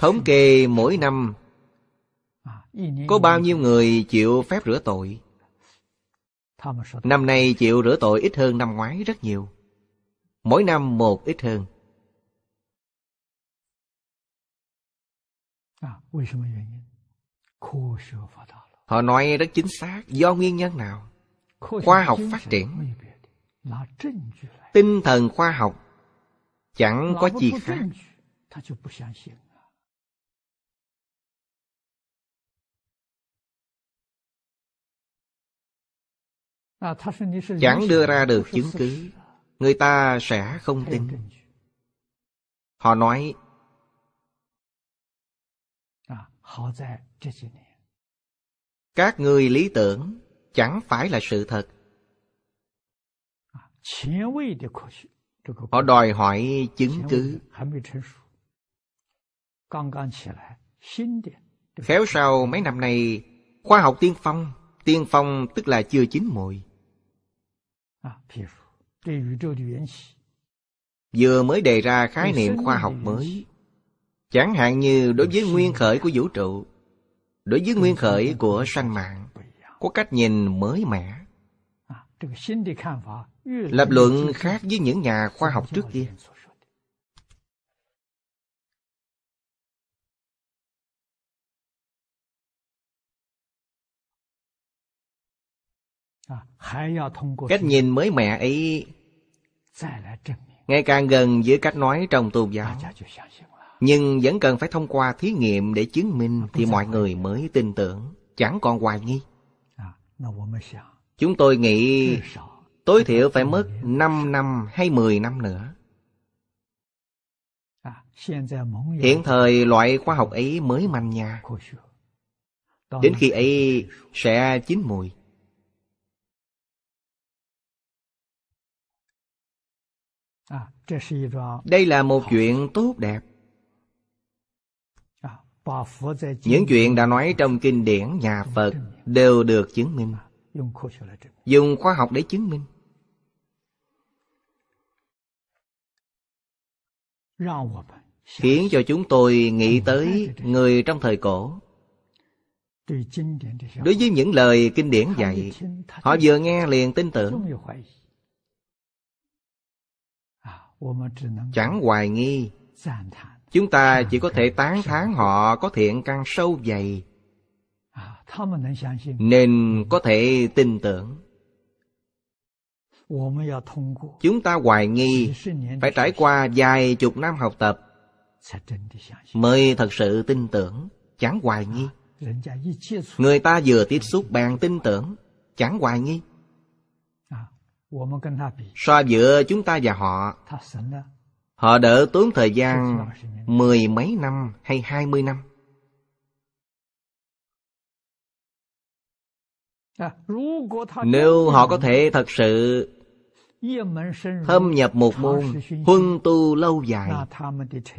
Thống kê mỗi năm à, Có bao nhiêu người chịu phép rửa tội Năm nay chịu rửa tội ít hơn năm ngoái rất nhiều Mỗi năm một ít hơn Họ nói rất chính xác Do nguyên nhân nào khoa học phát triển tinh thần khoa học chẳng có gì khác à, chẳng đưa ra được chứng cứ người ta sẽ không tin họ nói à, các người lý tưởng chẳng phải là sự thật họ đòi hỏi chứng cứ khéo sau mấy năm nay khoa học tiên phong tiên phong tức là chưa chín mùi vừa mới đề ra khái niệm khoa học mới chẳng hạn như đối với nguyên khởi của vũ trụ đối với nguyên khởi của sanh mạng có cách nhìn mới mẻ à, lập luận khác với những nhà khoa học trước kia à, cách nhìn mới mẻ ấy ngày càng gần với cách nói trong tôn giáo nhưng vẫn cần phải thông qua thí nghiệm để chứng minh thì mọi người mới tin tưởng chẳng còn hoài nghi Chúng tôi nghĩ tối thiểu phải mất 5 năm hay 10 năm nữa. À, hiện thời loại khoa học ấy mới manh nha. Đến khi ấy sẽ chín mùi. À, Đây là một chuyện tốt đẹp. Những chuyện đã nói trong kinh điển nhà Phật đều được chứng minh. Dùng khoa học để chứng minh. Khiến cho chúng tôi nghĩ tới người trong thời cổ. Đối với những lời kinh điển dạy, họ vừa nghe liền tin tưởng. Chẳng hoài nghi Chúng ta chỉ có thể tán thán họ có thiện căn sâu dày Nên có thể tin tưởng Chúng ta hoài nghi Phải trải qua vài chục năm học tập Mới thật sự tin tưởng Chẳng hoài nghi Người ta vừa tiếp xúc bạn tin tưởng Chẳng hoài nghi ah, So giữa chúng ta và họ Họ đỡ tốn thời gian mười mấy năm hay hai mươi năm. Nếu họ có thể thật sự thâm nhập một môn huân tu lâu dài,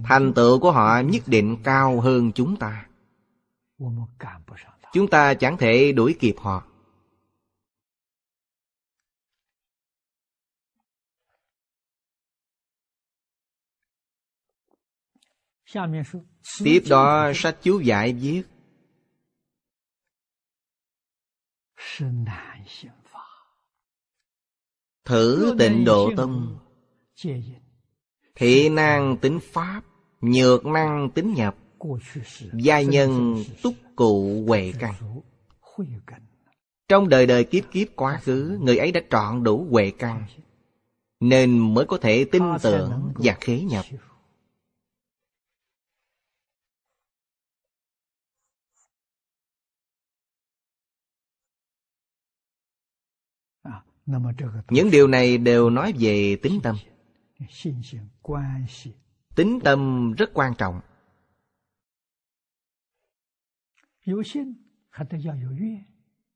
thành tựu của họ nhất định cao hơn chúng ta. Chúng ta chẳng thể đuổi kịp họ. Tiếp đó sách chú giải viết Thử tịnh độ tâm Thị năng tính pháp Nhược năng tính nhập Gia nhân túc cụ huệ căn Trong đời đời kiếp kiếp quá khứ Người ấy đã trọn đủ huệ căn Nên mới có thể tin tưởng và khế nhập những điều này đều nói về tính tâm tính tâm rất quan trọng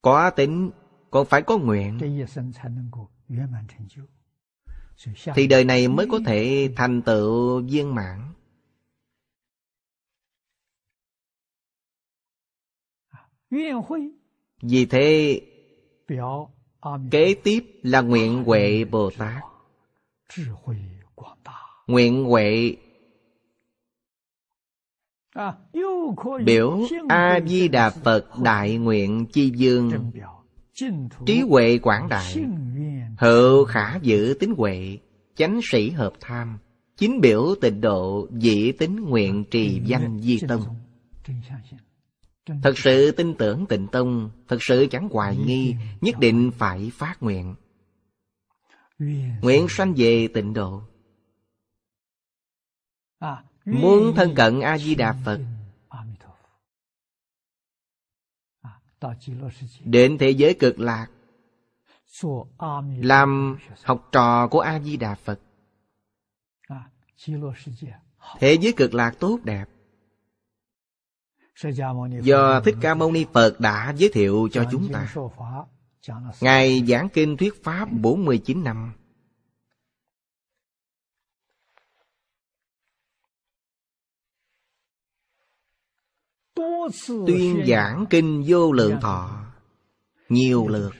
có tính còn phải có nguyện thì đời này mới có thể thành tựu viên mãn à, vì thế Kế tiếp là nguyện huệ Bồ Tát Nguyện huệ à, Biểu A-di-đà Phật Đại Nguyện Chi Dương Trí huệ quảng đại Hữu khả giữ tính huệ Chánh sĩ hợp tham Chính biểu tịnh độ Dị tính nguyện trì danh di tâm Thật sự tin tưởng tịnh tông Thật sự chẳng hoài nghi Nhất định phải phát nguyện Nguyện sanh về tịnh độ à, Muốn thân cận A-di-đà Phật à, Đến thế giới cực lạc Làm học trò của A-di-đà Phật à, Thế giới cực lạc tốt đẹp do thích ca mâu ni phật đã giới thiệu cho chúng ta ngài giảng kinh thuyết pháp 49 năm tuyên giảng kinh vô lượng thọ nhiều lượt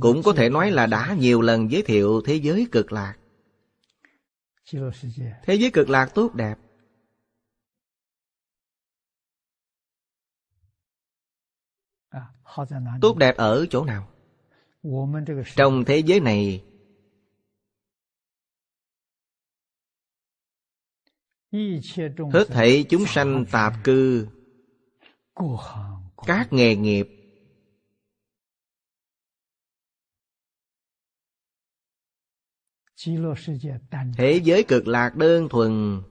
cũng có thể nói là đã nhiều lần giới thiệu thế giới cực lạc thế giới cực lạc tốt đẹp tốt đẹp ở chỗ nào trong thế giới này hết thảy chúng sanh tạp cư các nghề nghiệp thế giới cực lạc đơn thuần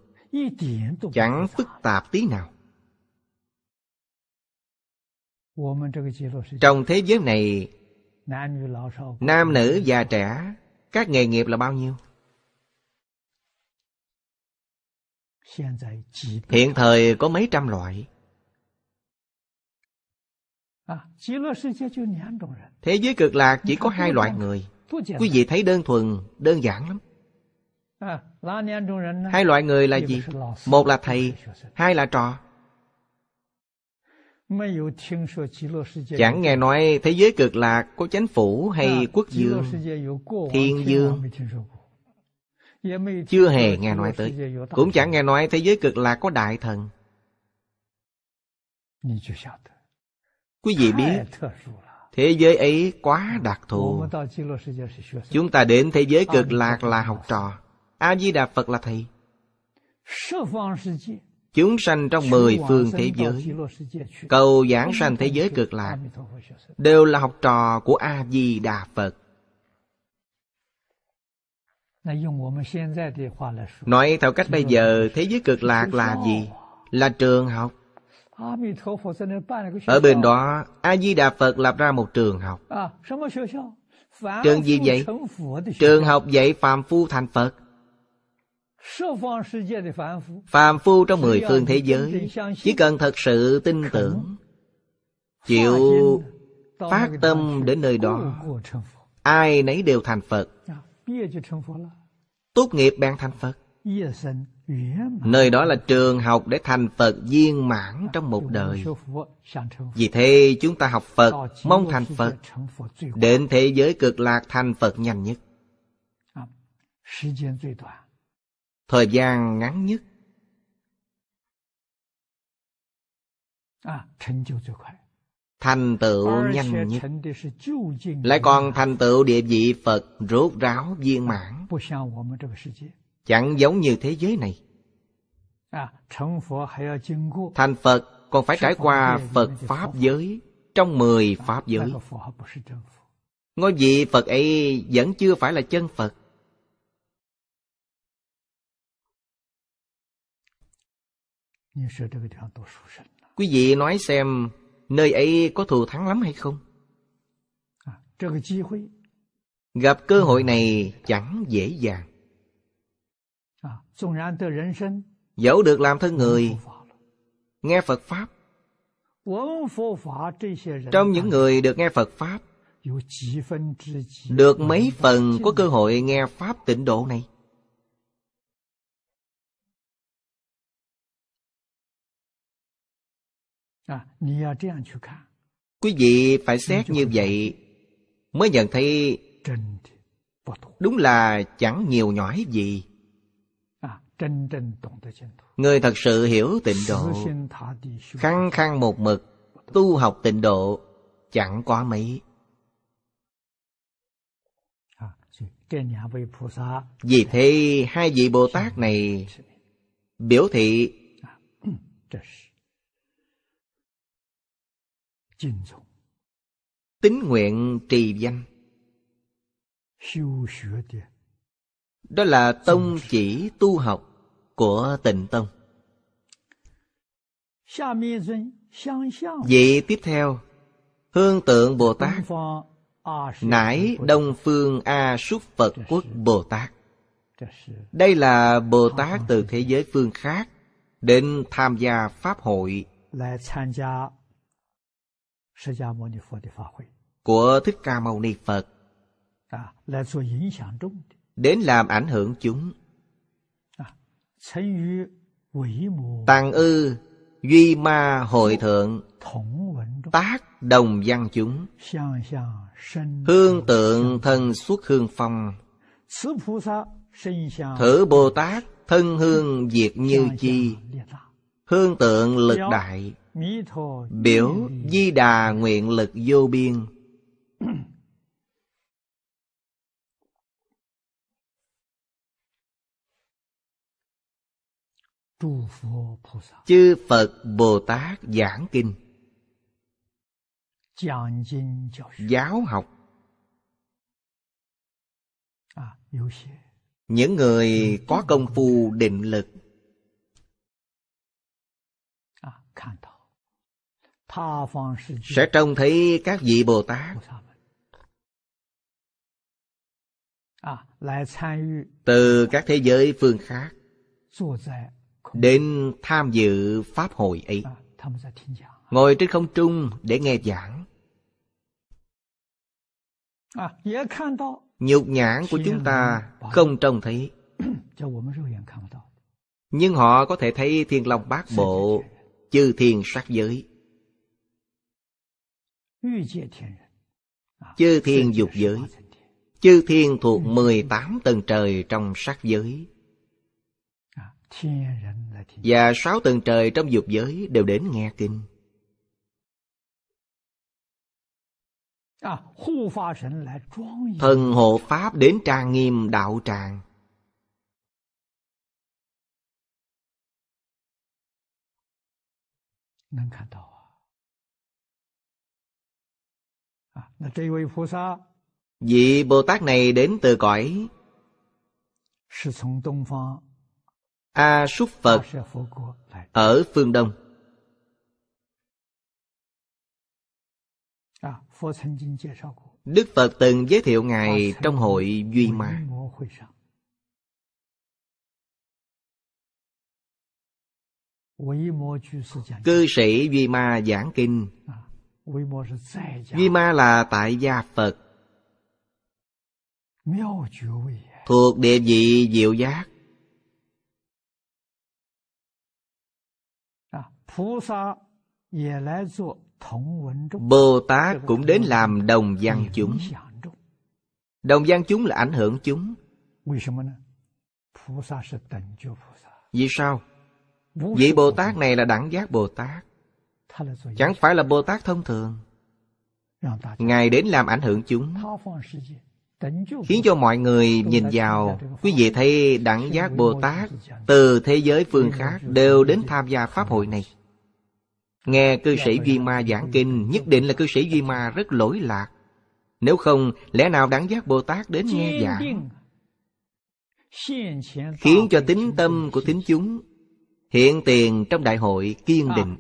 chẳng phức tạp tí nào trong thế giới này Nam nữ già trẻ Các nghề nghiệp là bao nhiêu Hiện thời có mấy trăm loại Thế giới cực lạc chỉ có hai loại người Quý vị thấy đơn thuần, đơn giản lắm à, Hai loại người là gì? Một là thầy, hai là trò Chẳng nghe nói thế giới cực lạc có chánh phủ hay quốc dương, thiên dương Chưa hề nghe nói tới Cũng chẳng nghe nói thế giới cực lạc có đại thần Quý vị biết Thế giới ấy quá đặc thù Chúng ta đến thế giới cực lạc là học trò A-di-đà Phật là thầy chúng sanh trong mười phương thế giới cầu giảng sanh thế giới cực lạc đều là học trò của a di đà phật nói theo cách bây giờ thế giới cực lạc là gì là trường học ở bên đó a di đà phật lập ra một trường học trường gì vậy trường học dạy phàm phu thành phật phàm phu trong mười phương thế giới chỉ cần thật sự tin tưởng chịu phát tâm đến nơi đó ai nấy đều thành phật tốt nghiệp bạn thành phật nơi đó là trường học để thành phật viên mãn trong một đời vì thế chúng ta học phật mong thành phật đến thế giới cực lạc thành phật nhanh nhất thời gian ngắn nhất à, thành tựu nhanh nhất lại còn thành tựu địa vị phật rốt ráo viên mãn chẳng giống như thế giới này à, thành phật còn phải trải qua phật pháp giới trong mười à, pháp giới ngôi vị phật ấy vẫn chưa phải là chân phật Quý vị nói xem nơi ấy có thù thắng lắm hay không? Gặp cơ hội này chẳng dễ dàng. Dẫu được làm thân người, nghe Phật Pháp. Trong những người được nghe Phật Pháp, được mấy phần có cơ hội nghe Pháp tịnh độ này. Quý vị phải xét như vậy mới nhận thấy đúng là chẳng nhiều nhỏi gì. À, Người thật sự hiểu tịnh độ, khăng khăng một mực, tu học tịnh độ chẳng quá mấy. À, Vì thế hai vị Bồ Tát này biểu thị à, ừ, Tính nguyện trì danh Đó là tông chỉ tu học của tịnh tông Vị tiếp theo Hương tượng Bồ Tát Nải Đông Phương A Súc Phật Quốc Bồ Tát Đây là Bồ Tát từ thế giới phương khác Đến tham gia Pháp hội của Thích Ca Mâu Ni Phật đến làm ảnh hưởng chúng. Tàng ư duy ma hội thượng tác đồng văn chúng hương tượng thân xuất hương phong thử bồ tát thân hương diệt như chi hương tượng lực đại Biểu Di Đà nguyện lực vô biên Chư Phật Bồ Tát giảng kinh Giáo học Những người có công phu định lực sẽ trông thấy các vị Bồ Tát từ các thế giới phương khác đến tham dự pháp hội ấy ngồi trên không trung để nghe giảng nhục nhãn của chúng ta không trông thấy nhưng họ có thể thấy thiên long bát bộ chư thiên sát giới Chư thiên dục giới Chư thiên thuộc 18 tầng trời trong sắc giới Và sáu tầng trời trong dục giới đều đến nghe kinh Thần hộ Pháp đến trang nghiêm đạo tràng Vị Bồ Tát này đến từ cõi A Súc Phật ở phương Đông. À, Đức Phật từng giới thiệu Ngài trong hội Duy Ma. Cư sĩ Duy Ma giảng kinh à, Duy ma là tại gia Phật Thuộc địa vị diệu giác à, Bồ Tát cũng đến làm đồng văn chúng Đồng văn chúng là ảnh hưởng chúng Vì sao? Vị Bồ Tát này là đẳng giác Bồ Tát Chẳng phải là Bồ Tát thông thường Ngài đến làm ảnh hưởng chúng Khiến cho mọi người nhìn vào Quý vị thấy đẳng giác Bồ Tát Từ thế giới phương khác Đều đến tham gia Pháp hội này Nghe cư sĩ Duy Ma giảng kinh Nhất định là cư sĩ Duy Ma rất lỗi lạc Nếu không lẽ nào đẳng giác Bồ Tát đến nghe giảng Khiến cho tính tâm của tính chúng Hiện tiền trong đại hội kiên à, định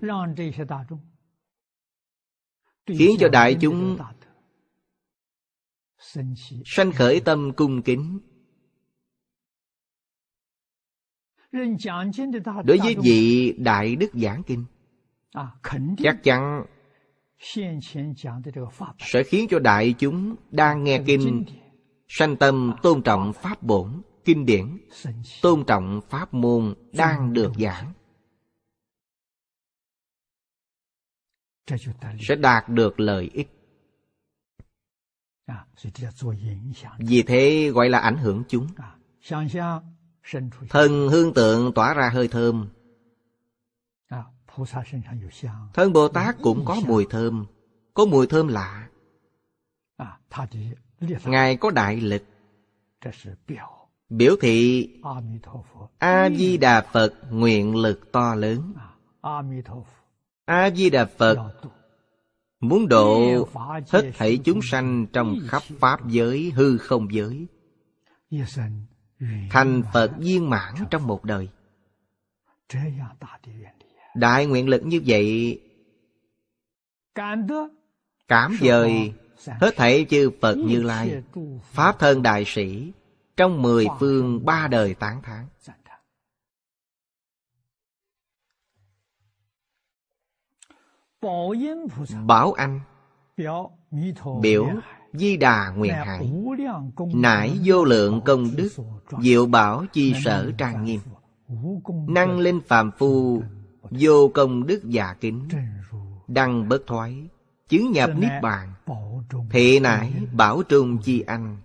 Khiến cho đại chúng Sanh khởi tâm cung kính Đối với vị Đại Đức Giảng Kinh à, Chắc chắn Sẽ khiến cho đại chúng đang nghe kinh Sanh tâm tôn trọng Pháp bổn kinh điển tôn trọng pháp môn đang được giảng sẽ đạt được lợi ích vì thế gọi là ảnh hưởng chúng thân hương tượng tỏa ra hơi thơm thân bồ tát cũng có mùi thơm có mùi thơm lạ ngài có đại lực biểu thị a di đà phật nguyện lực to lớn a di đà phật muốn độ hết thảy chúng sanh trong khắp pháp giới hư không giới thành phật viên mãn trong một đời đại nguyện lực như vậy cảm dời hết thảy chư phật như lai pháp thân đại sĩ trong mười phương ba đời tán thán bảo anh biểu di đà nguyện hải nải vô lượng công đức diệu bảo chi sở trang nghiêm năng lên phàm phu vô công đức giả kính đăng bất thoái chứng nhập niết bàn thị nải bảo trung chi anh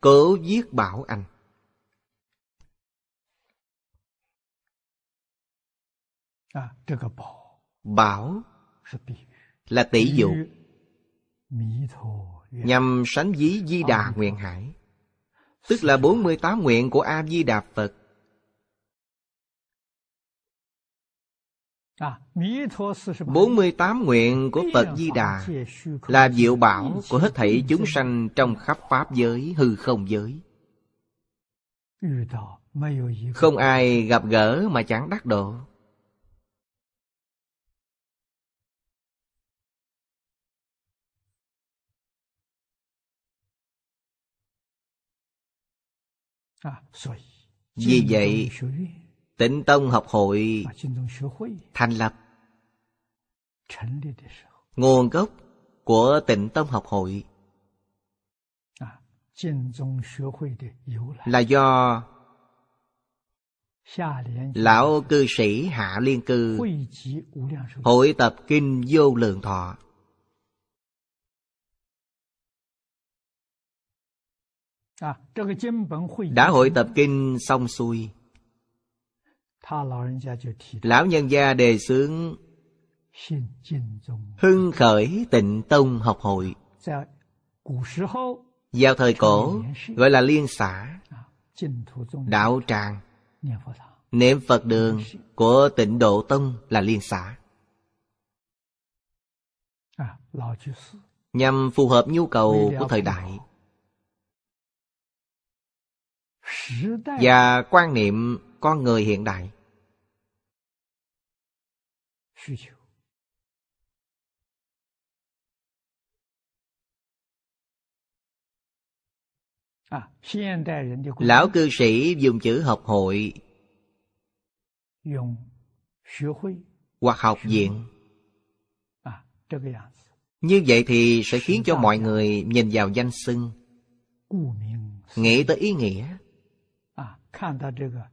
cố giết bảo anh à, bảo là tỷ dụ nhằm sánh ví di đà nguyện hải tức là 48 nguyện của a di đà phật 48 nguyện của Phật Di Đà là diệu bảo của hết thảy chúng sanh trong khắp Pháp giới, hư không giới. Không ai gặp gỡ mà chẳng đắc độ. À, Vì vậy, Tịnh Tông học hội thành lập Nguồn gốc của Tịnh Tông học hội à, là do Lão cư sĩ Hạ Liên Cư Hội tập kinh vô lượng thọ à, Đã hội tập kinh xong xuôi Lão nhân gia đề xướng Hưng khởi tịnh tông học hội Vào thời cổ gọi là liên xã Đạo tràng Niệm Phật đường của tịnh Độ Tông là liên xã Nhằm phù hợp nhu cầu của thời đại Và quan niệm con người hiện đại 需求。Lão à, cư sĩ dùng chữ học hội hoặc học viện à, Như vậy thì sẽ khiến cho mọi người nhìn vào danh xưng Nghĩ tới ý nghĩa à,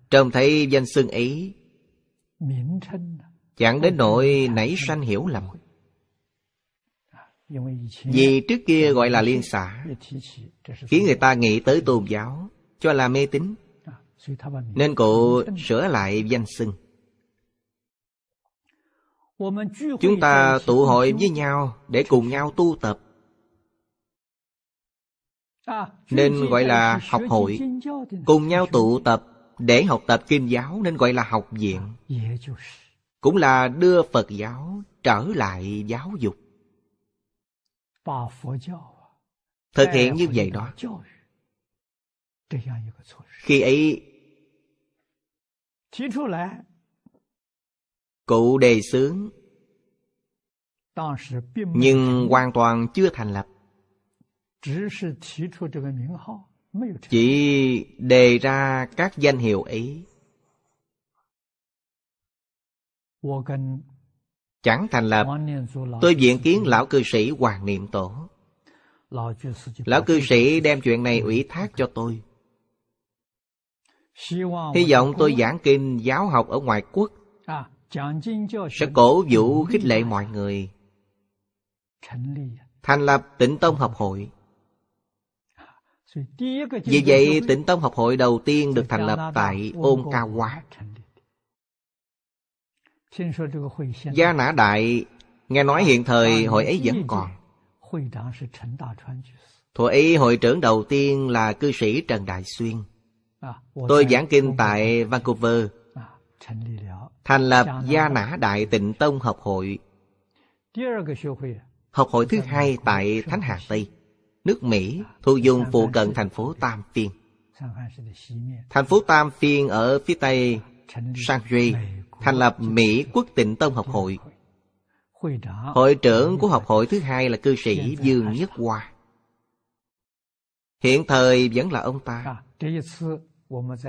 Trông thấy danh xưng ấy Chẳng đến nỗi nảy sanh hiểu lầm Vì trước kia gọi là liên xã Khiến người ta nghĩ tới tôn giáo Cho là mê tín Nên cụ sửa lại danh xưng Chúng ta tụ hội với nhau Để cùng nhau tu tập Nên gọi là học hội Cùng nhau tụ tập Để học tập kinh giáo Nên gọi là học viện cũng là đưa Phật giáo trở lại giáo dục. À? Thực hiện như vậy đó. Khi ấy, cụ đề xướng nhưng hoàn toàn chưa thành lập chỉ đề ra các danh hiệu ấy chẳng thành lập tôi diện kiến lão cư sĩ hoàng niệm tổ lão cư sĩ đem chuyện này ủy thác cho tôi hy vọng tôi giảng kinh giáo học ở ngoài quốc à, sẽ cổ vũ khích lệ mọi người thành lập tịnh tông học hội vì vậy tịnh tông học hội đầu tiên được thành lập tại ôn cao hóa Gia Nã Đại Nghe nói hiện thời hội ấy vẫn còn Thuở ấy hội trưởng đầu tiên là cư sĩ Trần Đại Xuyên à, Tôi giảng kinh tại Vancouver à, Thành lập Gia Nã Đại Tịnh Tông Hợp hội học hội thứ hai tại Thánh Hà Tây Nước Mỹ à, thu dung phụ cận thành phố Tam Phiên Thành phố Tam Phiên ở phía tây San Jose thành lập Mỹ Quốc Tịnh Tông Học Hội. Hội trưởng của học hội thứ hai là cư sĩ Dương Nhất Hoa. Hiện thời vẫn là ông ta.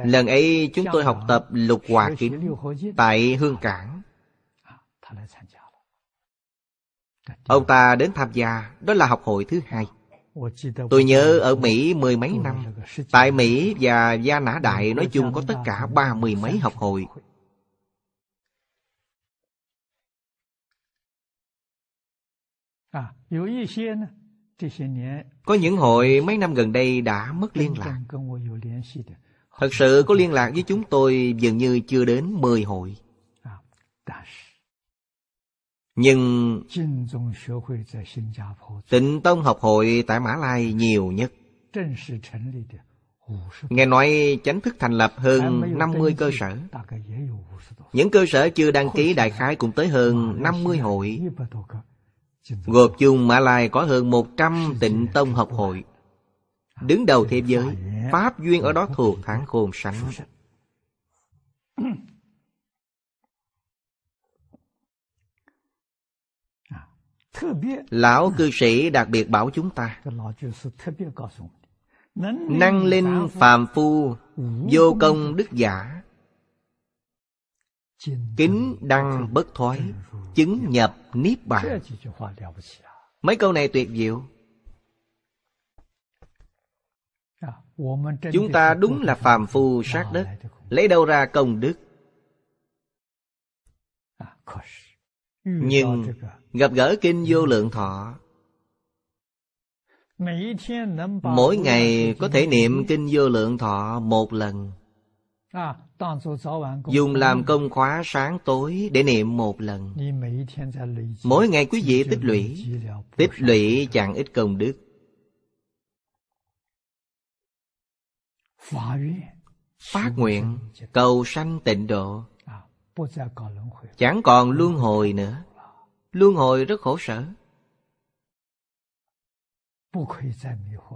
Lần ấy chúng tôi học tập lục hòa kiếm tại Hương Cảng. Ông ta đến tham gia, đó là học hội thứ hai. Tôi nhớ ở Mỹ mười mấy năm Tại Mỹ và Gia Nã Đại nói chung có tất cả ba mươi mấy học hội À, có những hội mấy năm gần đây đã mất liên lạc. Thật sự có liên lạc với chúng tôi dường như chưa đến 10 hội. À, Nhưng Tịnh Tông học hội tại Mã Lai nhiều nhất. Nghe nói chánh thức thành lập hơn 50 cơ sở. Những cơ sở chưa đăng ký đại khái cũng tới hơn 50 hội. Gộp chung Mã Lai có hơn 100 tịnh tông học hội Đứng đầu thế giới Pháp duyên ở đó thuộc tháng khôn sánh Lão cư sĩ đặc biệt bảo chúng ta Năng linh phàm phu Vô công đức giả Kính đăng bất thoái Chứng nhập niết bàn Mấy câu này tuyệt diệu à, Chúng ta đúng là phàm phu sát đất Lấy đâu ra công đức à, Nhưng gặp gỡ kinh vô lượng thọ Mỗi ngày có thể niệm kinh vô lượng thọ một lần à, Dùng làm công khóa sáng tối để niệm một lần Mỗi ngày quý vị tích lũy Tích lũy chẳng ít công đức Phát nguyện cầu sanh tịnh độ Chẳng còn luân hồi nữa Luân hồi rất khổ sở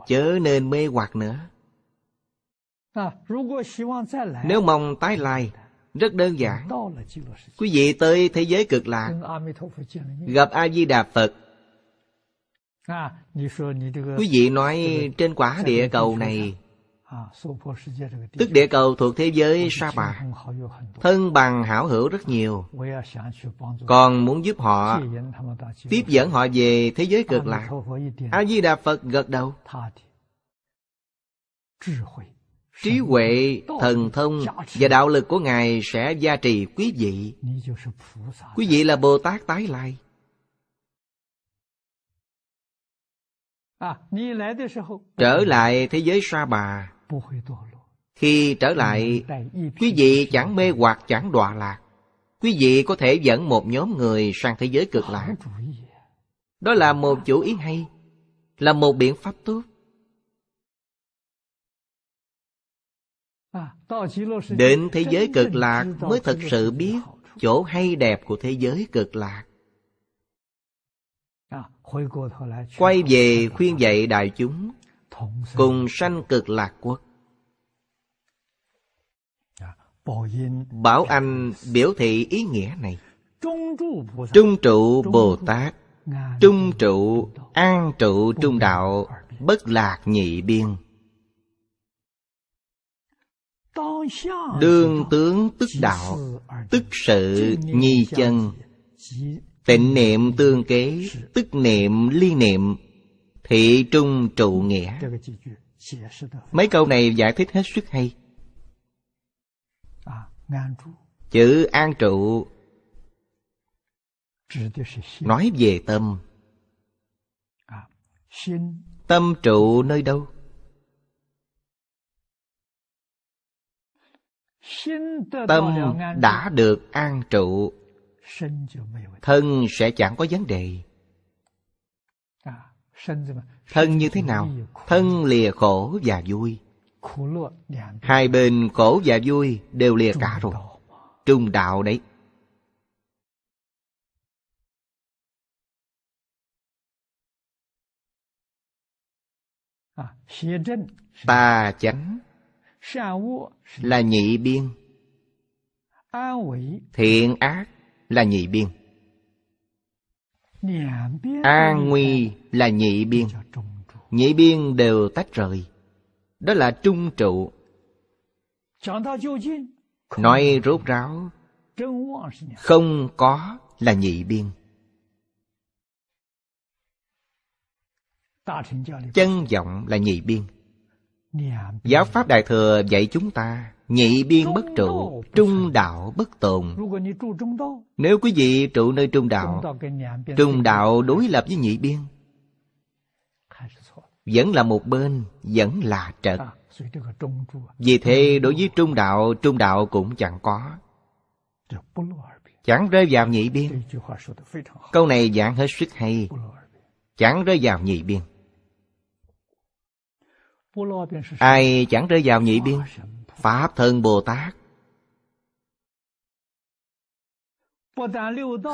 Chớ nên mê hoặc nữa nếu mong tái lai Rất đơn giản Quý vị tới thế giới cực lạc Gặp A-di-đà Phật à, Quý vị nói trên quả à, địa cầu này Tức địa cầu thuộc thế giới Sa Bà Thân bằng hảo hữu rất nhiều Còn muốn giúp họ Tiếp dẫn họ về thế giới cực lạc A-di-đà Phật gật đầu trí huệ thần thông và đạo lực của ngài sẽ gia trì quý vị quý vị là bồ tát tái lai trở lại thế giới sa bà khi trở lại quý vị chẳng mê hoặc chẳng đọa lạc quý vị có thể dẫn một nhóm người sang thế giới cực lạc đó là một chủ ý hay là một biện pháp tốt À, Đến thế giới cực lạc mới thật sự biết chỗ hay đẹp của thế giới cực lạc. À, Quay về khuyên dạy đại chúng cùng sanh cực lạc quốc. À, Bảo Anh biểu thị ý nghĩa này. Trung trụ Bồ Tát, trung trụ, an trụ trung đạo, bất lạc nhị biên. Đương tướng tức đạo Tức sự nhi chân Tịnh niệm tương kế Tức niệm ly niệm Thị trung trụ nghĩa Mấy câu này giải thích hết sức hay Chữ an trụ Nói về tâm Tâm trụ nơi đâu? Tâm đã được an trụ Thân sẽ chẳng có vấn đề à, Thân như thế nào? Thân lìa khổ và vui Hai bên khổ và vui đều lìa cả rồi Trung đạo đấy Ta à, chánh là nhị biên thiện ác là nhị biên an nguy là nhị biên nhị biên đều tách rời đó là trung trụ nói rốt ráo không có là nhị biên chân vọng là nhị biên Giáo Pháp Đại Thừa dạy chúng ta Nhị biên bất trụ, trung đạo bất tồn Nếu quý vị trụ nơi trung đạo Trung đạo đối lập với nhị biên Vẫn là một bên, vẫn là trật à, Vì thế đối với trung đạo, trung đạo cũng chẳng có Chẳng rơi vào nhị biên Câu này giảng hết sức hay Chẳng rơi vào nhị biên Ai chẳng rơi vào nhị biên Pháp thân Bồ Tát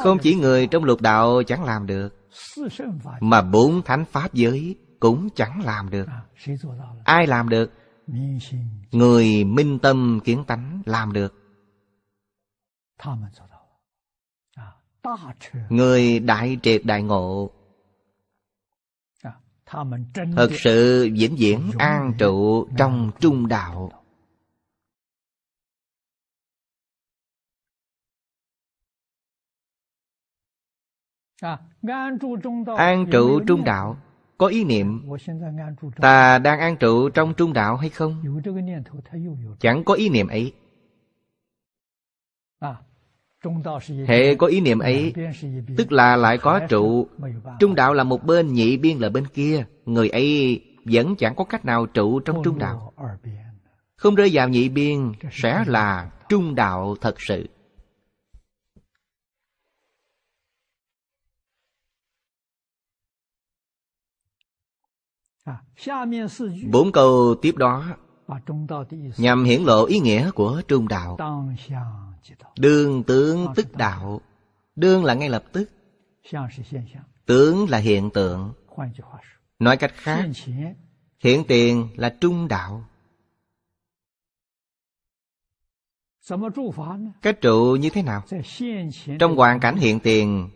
Không chỉ người trong lục đạo chẳng làm được Mà bốn thánh Pháp giới cũng chẳng làm được Ai làm được? Người minh tâm kiến tánh làm được Người đại triệt đại ngộ thật sự vĩnh viễn an trụ trong trung đạo an trụ trung đạo có ý niệm ta đang an trụ trong trung đạo hay không chẳng có ý niệm ấy hệ có ý niệm ấy tức là lại có trụ trung đạo là một bên nhị biên là bên kia người ấy vẫn chẳng có cách nào trụ trong trung đạo không rơi vào nhị biên sẽ là trung đạo thật sự bốn câu tiếp đó nhằm hiển lộ ý nghĩa của trung đạo Đương tướng tức đạo Đương là ngay lập tức Tướng là hiện tượng Nói cách khác Hiện tiền là trung đạo Cách trụ như thế nào? Trong hoàn cảnh hiện tiền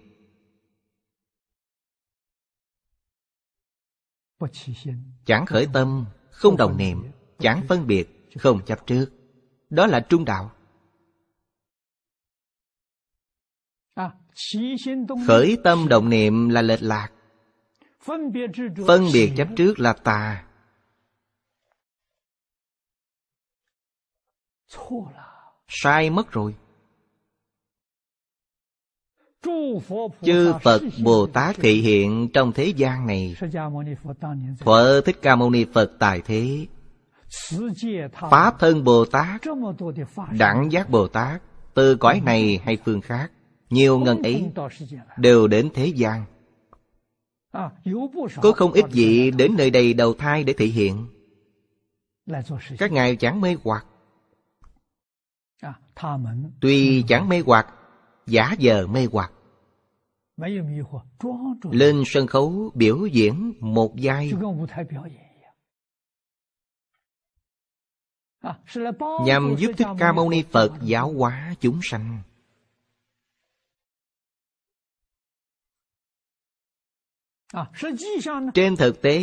Chẳng khởi tâm, không đồng niệm Chẳng phân biệt, không chấp trước Đó là trung đạo khởi tâm động niệm là lệch lạc phân biệt chấp trước là tà sai mất rồi chư phật bồ tát thị hiện trong thế gian này thuở thích ca mâu ni phật tài thế pháp thân bồ tát đẳng giác bồ tát từ cõi này hay phương khác nhiều ngần ấy đều đến thế gian có không ít vị đến nơi đây đầu thai để thể hiện các ngài chẳng mê hoặc tuy chẳng mê hoặc giả giờ mê hoặc lên sân khấu biểu diễn một vai nhằm giúp thích ca mâu ni phật giáo hóa chúng sanh trên thực tế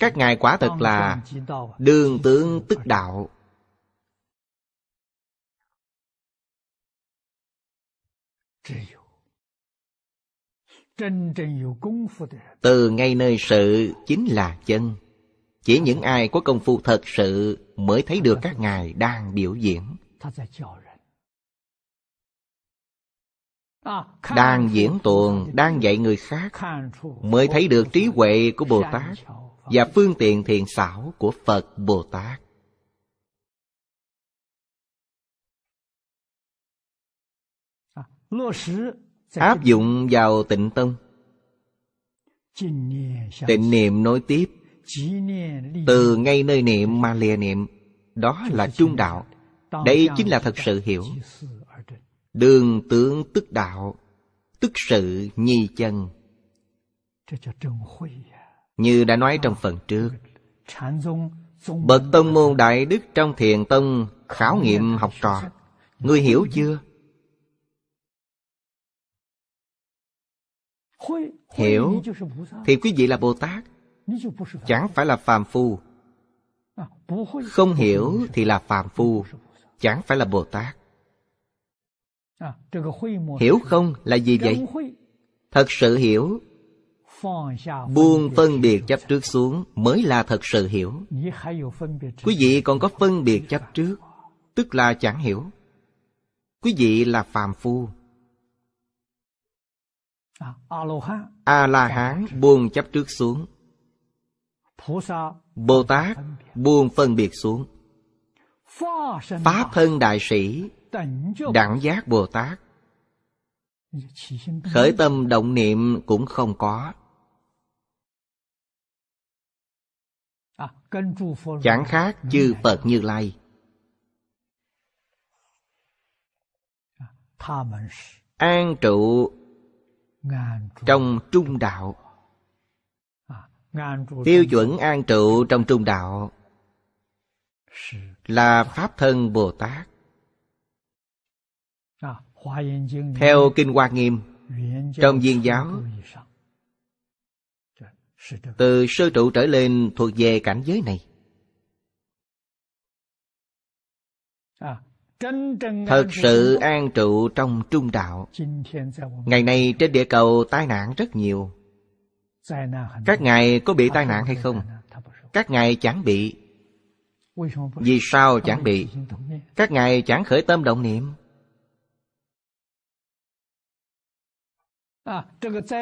các ngài quả thật là đường tướng tức đạo từ ngay nơi sự chính là chân chỉ những ai có công phu thật sự mới thấy được các ngài đang biểu diễn đang diễn tuồng đang dạy người khác mới thấy được trí huệ của bồ tát và phương tiện thiền xảo của phật bồ tát áp dụng vào tịnh tâm tịnh niệm nối tiếp từ ngay nơi niệm mà lìa niệm đó là trung đạo đây chính là thật sự hiểu Đường tướng tức đạo, tức sự nhi chân. Như đã nói trong phần trước, Bậc tông môn đại đức trong thiền tông khảo nghiệm học trò. người hiểu chưa? Hiểu thì quý vị là Bồ Tát, chẳng phải là phàm phu. Không hiểu thì là phàm phu, chẳng phải là Bồ Tát. À, hiểu không là gì vậy thật sự hiểu buông phân biệt chấp trước xuống mới là thật sự hiểu quý vị còn có phân biệt chấp trước tức là chẳng hiểu quý vị là phàm phu a la hán buông chấp trước xuống bồ tát buông phân biệt xuống pháp thân đại sĩ đẳng giác bồ tát khởi tâm động niệm cũng không có à, chẳng khác chư phật như lai à, an trụ trong trung đạo à, tiêu chuẩn an trụ trong trung đạo là pháp thân bồ tát theo Kinh Hoa Nghiêm Trong viên giáo Từ sơ trụ trở lên thuộc về cảnh giới này à, Thật sự an trụ trong trung đạo Ngày nay trên địa cầu tai nạn rất nhiều Các ngài có bị tai nạn hay không? Các ngài chẳng bị Vì sao chẳng bị? Các ngài chẳng khởi tâm động niệm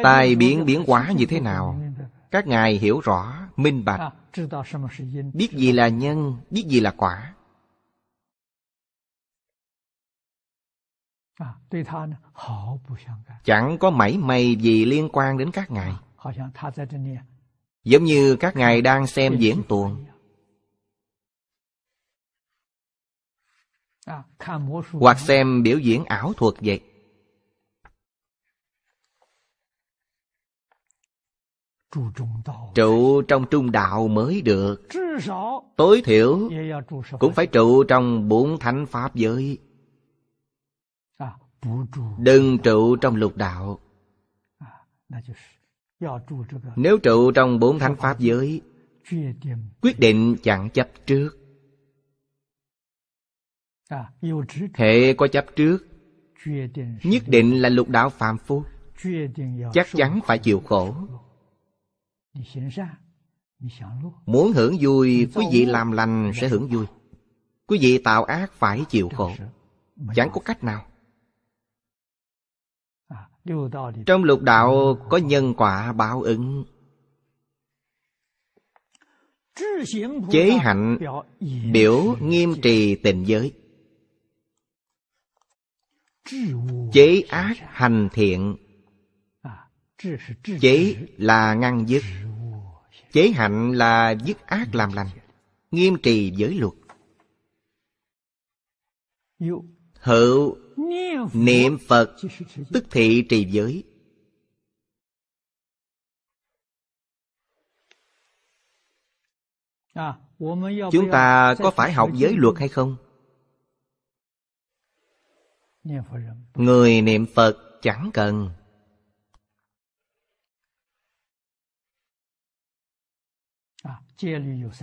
tai biến biến hóa như thế nào các ngài hiểu rõ minh bạch biết gì là nhân biết gì là quả chẳng có mảy may gì liên quan đến các ngài giống như các ngài đang xem diễn tuồng hoặc xem biểu diễn ảo thuật vậy trụ trong trung đạo mới được tối thiểu cũng phải trụ trong bốn thánh pháp giới à, đừng trụ trong lục đạo à, nếu trụ trong bốn thánh pháp giới quyết định chẳng chấp trước à, hệ có chấp trước nhất định là lục đạo phạm phu chắc chắn phải chịu khổ Muốn hưởng vui, quý vị làm lành sẽ hưởng vui. Quý vị tạo ác phải chịu khổ. Chẳng có cách nào. À, Trong lục đạo có nhân quả báo ứng. Chế hạnh biểu nghiêm trì tình giới. Chế ác hành thiện chế là ngăn dứt chế hạnh là dứt ác làm lành nghiêm trì giới luật hữu niệm phật tức thị trì giới chúng ta có phải học giới luật hay không người niệm phật chẳng cần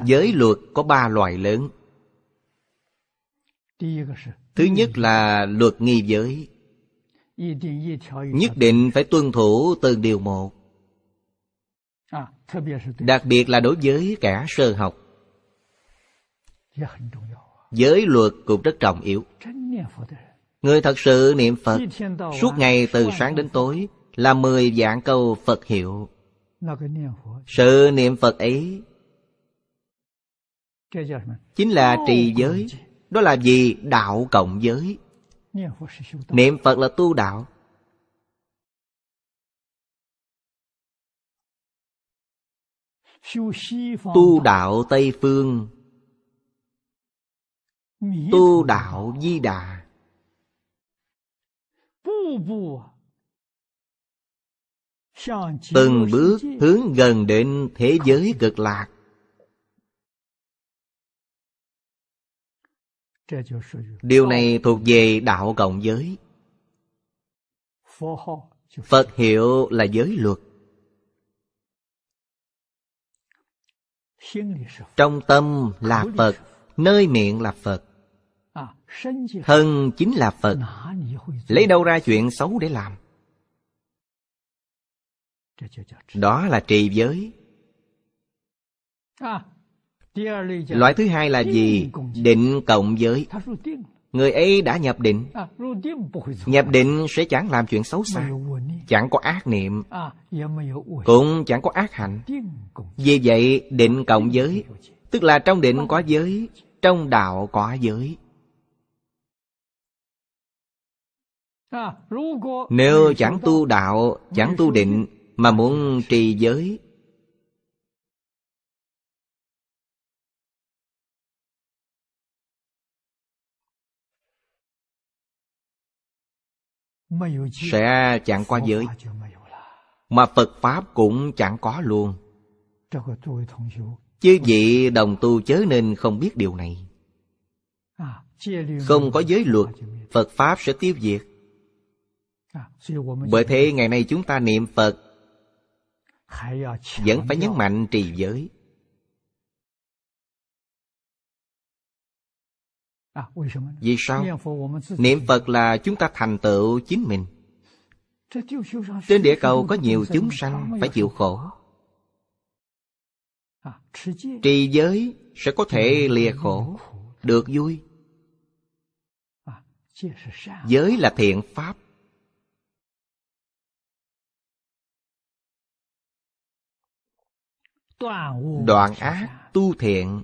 Giới luật có ba loại lớn. Thứ nhất là luật nghi giới. Nhất định phải tuân thủ từng điều một. À, Đặc biệt là đối với cả sơ học. Dạ, giới luật cũng rất trọng yếu. Người thật sự niệm Phật suốt ngày từ sáng đến tối là mười dạng câu Phật hiệu. Sự niệm Phật ấy chính là trì giới đó là gì đạo cộng giới niệm phật là tu đạo tu đạo tây phương tu đạo di đà từng bước hướng gần đến thế giới cực lạc điều này thuộc về đạo cộng giới phật hiệu là giới luật trong tâm là phật nơi miệng là phật à, thân chính là phật lấy đâu ra chuyện xấu để làm đó là trì giới à, Loại thứ hai là gì? Định cộng giới. Người ấy đã nhập định. À, nhập định sẽ chẳng làm chuyện xấu xa, chẳng có ác niệm, à, cũng chẳng có ác hạnh. Vì vậy, định cộng giới, tức là trong định có giới, trong đạo có giới. À, Nếu chẳng tu đạo, chẳng tu định, mà muốn trì giới, sẽ chẳng qua giới mà phật pháp cũng chẳng có luôn chứ vị đồng tu chớ nên không biết điều này không có giới luật phật pháp sẽ tiêu diệt bởi thế ngày nay chúng ta niệm phật vẫn phải nhấn mạnh trì giới Vì sao? Niệm Phật là chúng ta thành tựu chính mình Trên địa cầu có nhiều chúng sanh phải chịu khổ Trì giới sẽ có thể lìa khổ Được vui Giới là thiện pháp Đoạn ác tu thiện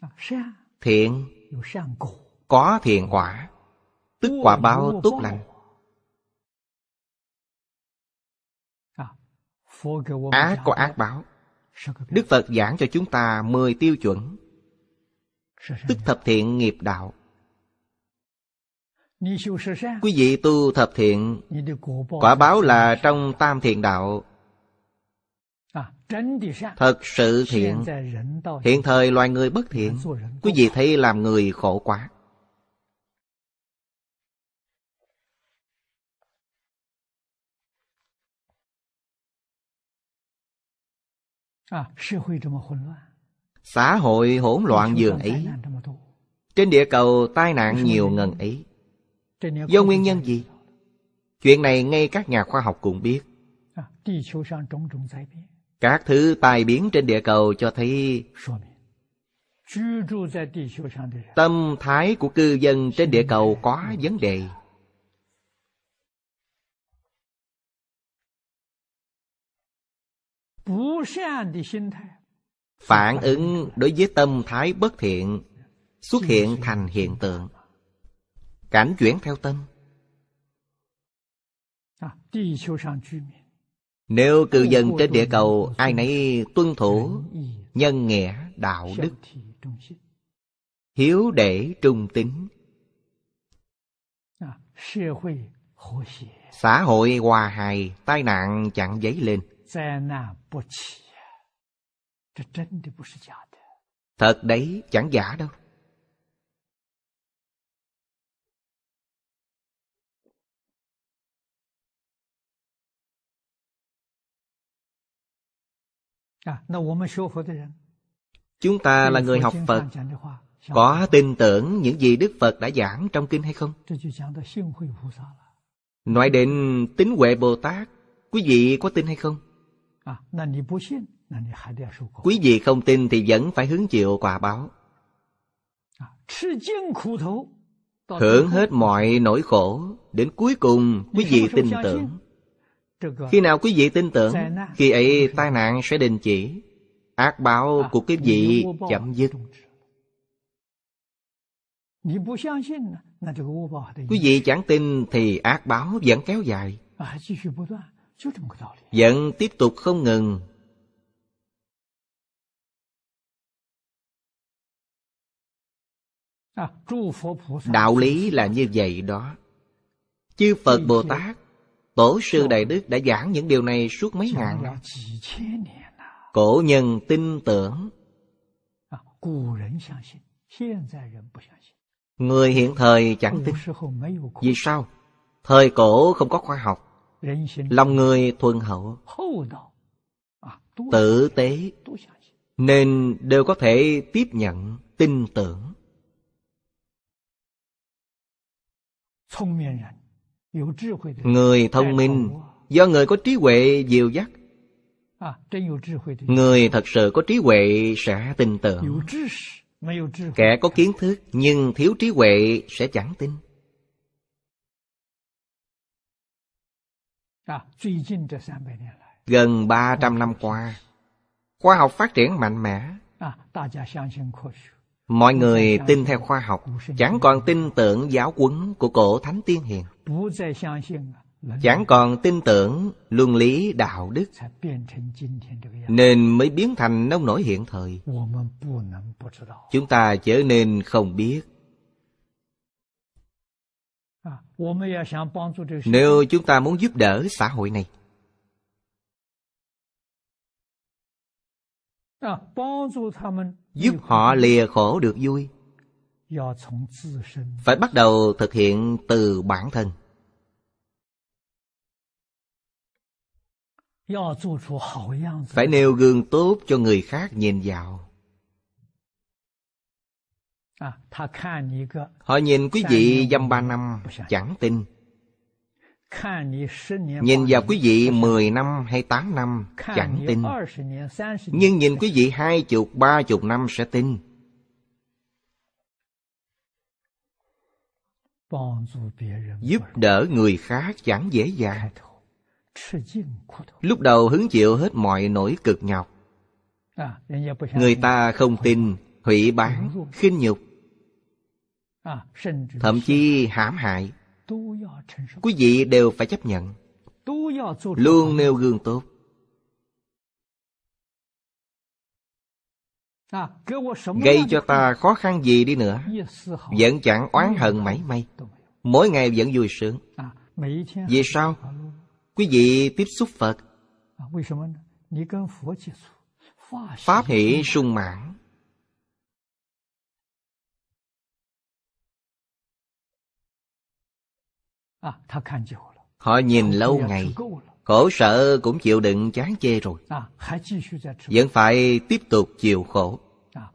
À, thiện có thiện quả tức quả báo tốt lành à, ác có ác báo đức phật giảng cho chúng ta mười tiêu chuẩn tức thập thiện nghiệp đạo quý vị tu thập thiện quả báo là trong tam thiện đạo À, Thật sự thiện Hiện thời loài người bất thiện Quý vị thấy làm người khổ quá Xã hội hỗn loạn dường ấy Trên địa cầu tai nạn nhiều ngần ấy Do nguyên nhân gì? Chuyện này ngay các nhà khoa học cũng biết các thứ tai biến trên địa cầu cho thấy Tâm thái của cư dân trên địa cầu có vấn đề Phản ứng đối với tâm thái bất thiện Xuất hiện thành hiện tượng Cảnh chuyển theo tâm à nếu cư dân trên địa cầu ai nấy tuân thủ nhân nghĩa đạo đức hiếu để trung tính à, xã hội hòa hài tai nạn chẳng dấy lên thật đấy chẳng giả đâu Chúng ta là người học Phật Có tin tưởng những gì Đức Phật đã giảng trong kinh hay không? Nói đến tính huệ Bồ Tát Quý vị có tin hay không? Quý vị không tin thì vẫn phải hứng chịu quả báo Hưởng hết mọi nỗi khổ Đến cuối cùng quý vị tin tưởng khi nào quý vị tin tưởng Khi ấy tai nạn sẽ đình chỉ Ác báo à, của quý vị chấm dứt Quý vị chẳng tin thì ác báo vẫn kéo dài à, Vẫn tiếp tục không ngừng à, Đạo lý là như vậy đó Chư Phật Bồ Tát Tổ sư Đại Đức đã giảng những điều này suốt mấy ngàn năm. Cổ nhân tin tưởng. À, người hiện thời chẳng tin. Vì sao? Thời cổ không có khoa học. Lòng người thuần hậu. À, Tử tế. Nên đều có thể tiếp nhận, tin tưởng. Người thông minh Do người có trí huệ dìu dắt à, Người thật sự có trí huệ sẽ tin tưởng Kẻ có kiến thức nhưng thiếu trí huệ sẽ chẳng tin à, Gần ba trăm năm qua Khoa học phát triển mạnh mẽ à, Mọi người tin theo khoa học Chẳng còn tin tưởng giáo quấn của cổ Thánh Tiên Hiền Chẳng còn tin tưởng luân lý đạo đức Nên mới biến thành nông nổi hiện thời Chúng ta chớ nên không biết Nếu chúng ta muốn giúp đỡ xã hội này giúp họ lìa khổ được vui phải bắt đầu thực hiện từ bản thân phải nêu gương tốt cho người khác nhìn vào họ nhìn quý vị dăm ba năm chẳng tin Nhìn vào quý vị 10 năm hay 8 năm chẳng tin Nhưng nhìn quý vị hai chục ba chục năm sẽ tin Giúp đỡ người khác chẳng dễ dàng Lúc đầu hứng chịu hết mọi nỗi cực nhọc Người ta không tin, hủy bán, khinh nhục Thậm chí hãm hại quý vị đều phải chấp nhận luôn nêu gương tốt gây cho ta khó khăn gì đi nữa vẫn chẳng oán hận mảy may mỗi ngày vẫn vui sướng vì sao quý vị tiếp xúc phật pháp hỷ sung mãn À, họ nhìn lâu ngày, khổ sở cũng chịu đựng chán chê rồi. À, Vẫn phải tiếp tục chịu khổ. À,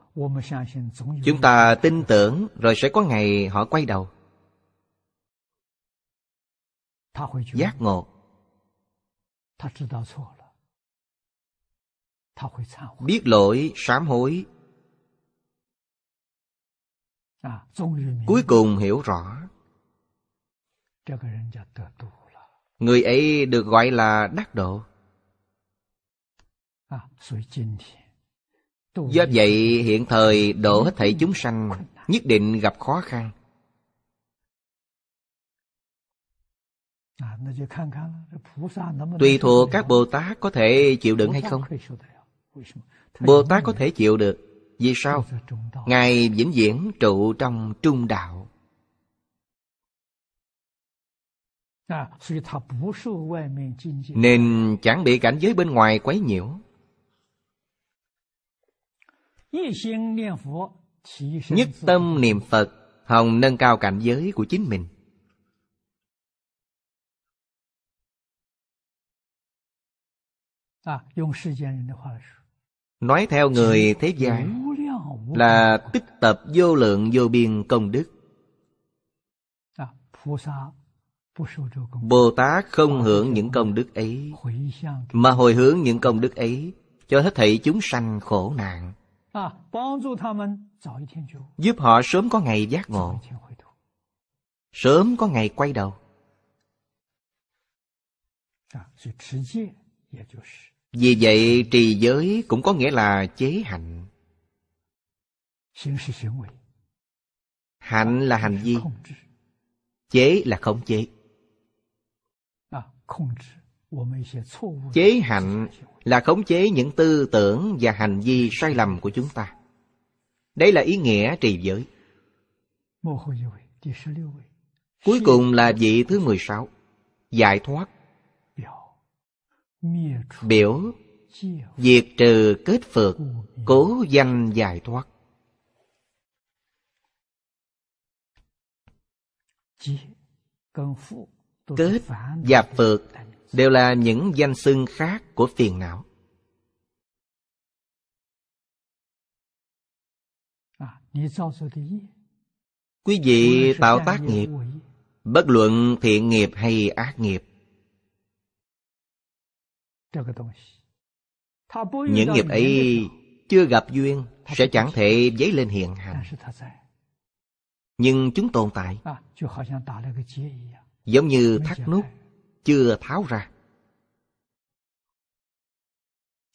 Chúng ta tin tưởng rồi sẽ có ngày họ quay đầu. Giác ngộ. Biết lỗi, sám hối. Cuối cùng hiểu rõ Người ấy được gọi là đắc độ. À, Do vậy hiện thời độ hết thảy chúng sanh nhất định gặp khó khăn. À, Tùy thuộc các Bồ Tát có thể chịu đựng hay không? Bồ Tát có thể chịu được. Vì sao? Ngài vĩnh viễn trụ trong trung đạo. nên chẳng bị cảnh giới bên ngoài quấy nhiễu nhất tâm niệm phật hồng nâng cao cảnh giới của chính mình nói theo người thế gian là tích tập vô lượng vô biên công đức bồ tát không hưởng những công đức ấy mà hồi hướng những công đức ấy cho hết thảy chúng sanh khổ nạn giúp họ sớm có ngày giác ngộ sớm có ngày quay đầu vì vậy trì giới cũng có nghĩa là chế hạnh hạnh là hành vi chế là khống chế chế hạnh là khống chế những tư tưởng và hành vi sai lầm của chúng ta đây là ý nghĩa trì giới cuối cùng là vị thứ mười sáu, giải thoát biểu diệt trừ kết phượt cố danh giải thoát kết và phượt đều là những danh xưng khác của phiền não à, quý vị tạo tác nghiệp bất luận thiện nghiệp hay ác nghiệp những nghiệp ấy chưa gặp duyên sẽ chẳng thể dấy lên hiện hành nhưng chúng tồn tại à, giống như thắt nút chưa tháo ra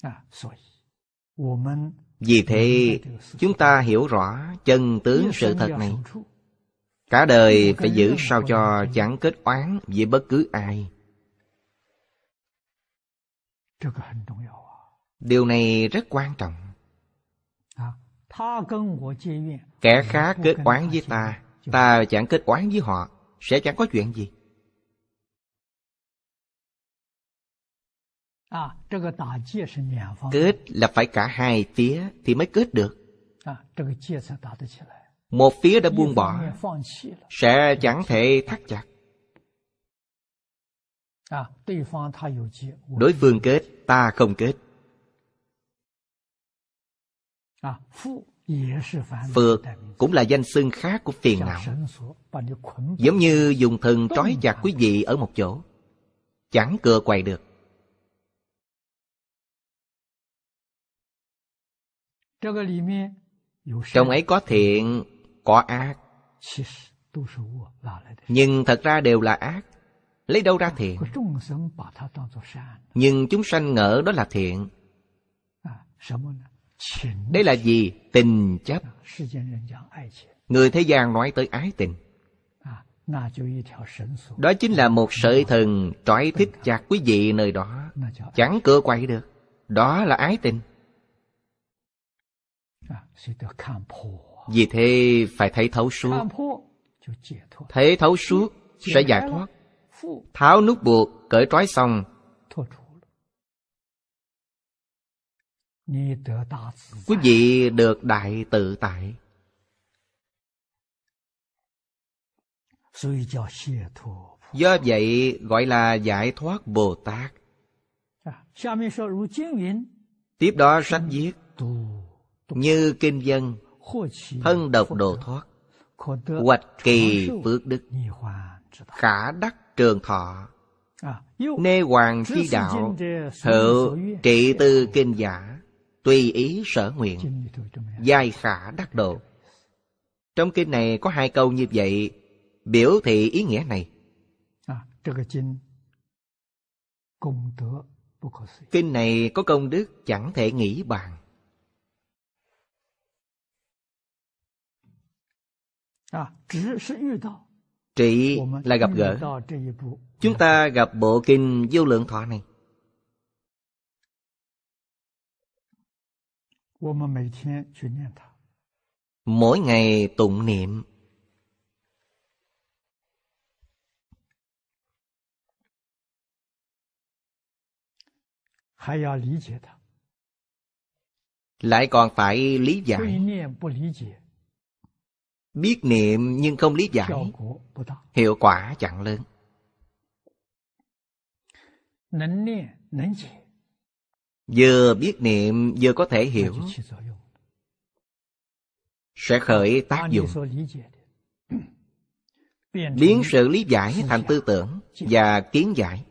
à, vì thế chúng ta hiểu rõ chân tướng sự thật này cả đời phải giữ sao cho chẳng kết oán với bất cứ ai điều này rất quan trọng à, kẻ khác kết oán với ta ta chẳng kết oán với họ sẽ chẳng có chuyện gì Kết là phải cả hai phía thì mới kết được. Một phía đã buông bỏ, sẽ chẳng thể thắt chặt. Đối phương kết, ta không kết. Phược cũng là danh xưng khác của phiền não. Giống như dùng thần trói chặt quý vị ở một chỗ. Chẳng cựa quay được. Trong ấy có thiện, có ác. Nhưng thật ra đều là ác. Lấy đâu ra thiện? Nhưng chúng sanh ngỡ đó là thiện. Đây là gì? Tình chấp. Người thế gian nói tới ái tình. Đó chính là một sợi thần trói thích chặt quý vị nơi đó. Chẳng cửa quay được. Đó là ái tình. Vì thế phải thấy thấu suốt Thấy thấu suốt sẽ giải thoát Tháo nút buộc, cởi trói xong Quý vị được đại tự tại Do vậy gọi là giải thoát Bồ Tát Tiếp đó sách viết như kinh dân thân độc đồ thoát hoạch kỳ phước đức khả đắc trường thọ nê hoàng chi đạo hữu trị tư kinh giả tùy ý sở nguyện giai khả đắc độ trong kinh này có hai câu như vậy biểu thị ý nghĩa này kinh này có công đức chẳng thể nghĩ bàn trị là gặp gỡ chúng ta gặp bộ kinh vô lượng thọ này mỗi ngày tụng niệm lại còn phải lý giải biết niệm nhưng không lý giải hiệu quả chẳng lớn vừa biết niệm vừa có thể hiểu sẽ khởi tác dụng biến sự lý giải thành tư tưởng và kiến giải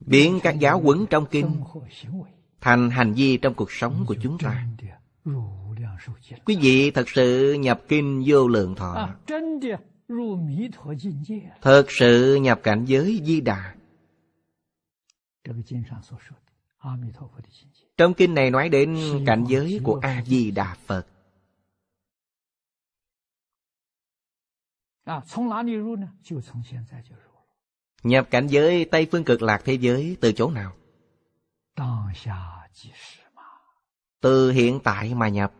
biến các giáo huấn trong kinh thành hành vi trong cuộc sống của chúng ta Quý vị thật sự nhập kinh vô lượng thọ Thật sự nhập cảnh giới di đà Trong kinh này nói đến cảnh giới của A-di-đà Phật Nhập cảnh giới Tây Phương Cực Lạc Thế Giới từ chỗ nào? Từ hiện tại mà nhập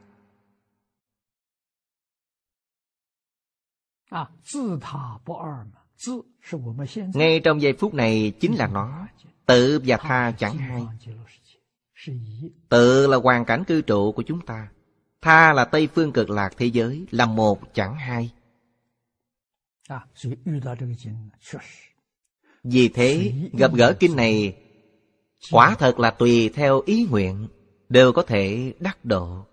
ngay trong giây phút này chính là nó tự và tha chẳng hai tự là hoàn cảnh cư trụ của chúng ta tha là tây phương cực lạc thế giới là một chẳng hai vì thế gặp gỡ kinh này quả thật là tùy theo ý nguyện đều có thể đắc độ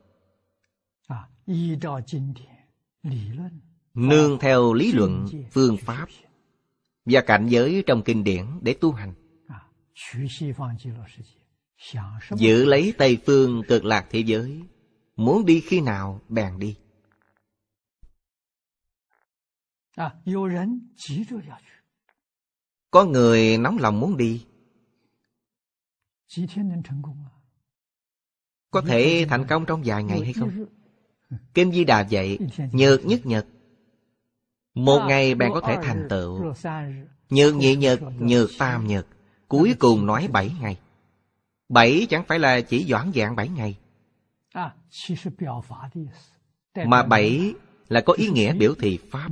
nương theo lý luận phương pháp và cảnh giới trong kinh điển để tu hành à, giữ lấy tây phương cực lạc thế giới muốn đi khi nào bèn đi có người nóng lòng muốn đi có thể thành công à? trong vài ngày hay không Kim di đà dạy nhược nhất nhật một ngày bạn có thể thành tựu Nhược nhị nhật, nhược tam nhật Cuối cùng nói bảy ngày Bảy chẳng phải là chỉ dõn dạng bảy ngày Mà bảy là có ý nghĩa biểu thị Pháp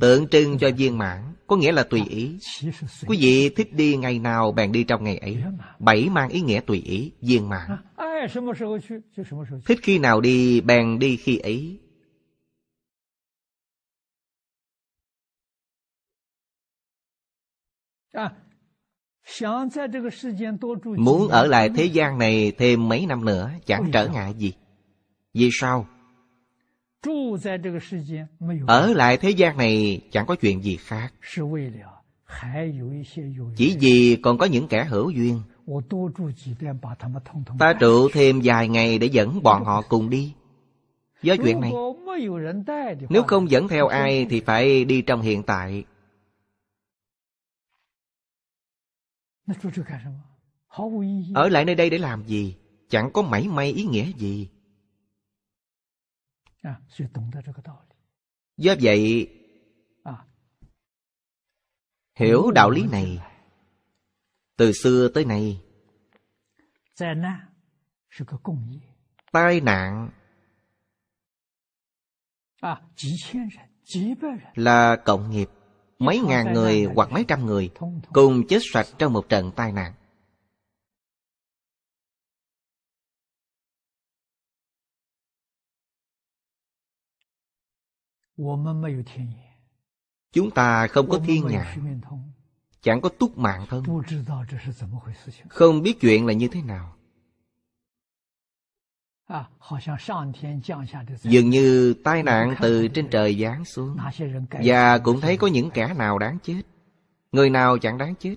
Tượng trưng cho viên mãn Có nghĩa là tùy ý Quý vị thích đi ngày nào bạn đi trong ngày ấy Bảy mang ý nghĩa tùy ý, viên mãn Thích khi nào đi, bạn đi khi ấy Muốn ở lại thế gian này thêm mấy năm nữa chẳng trở ngại gì. Vì sao? Ở lại thế gian này chẳng có chuyện gì khác. Chỉ vì còn có những kẻ hữu duyên. Ta trụ thêm vài ngày để dẫn bọn họ cùng đi. Do chuyện này, nếu không dẫn theo ai thì phải đi trong hiện tại. Ở lại nơi đây để làm gì? Chẳng có mảy may ý nghĩa gì. Do vậy, hiểu đạo lý này, từ xưa tới nay, tai nạn là cộng nghiệp mấy ngàn người hoặc mấy trăm người cùng chết sạch trong một trận tai nạn. Chúng ta không có thiên nhãn, chẳng có túc mạng thân, không biết chuyện là như thế nào. Dường như tai nạn từ trên trời giáng xuống Và cũng thấy có những kẻ nào đáng chết Người nào chẳng đáng chết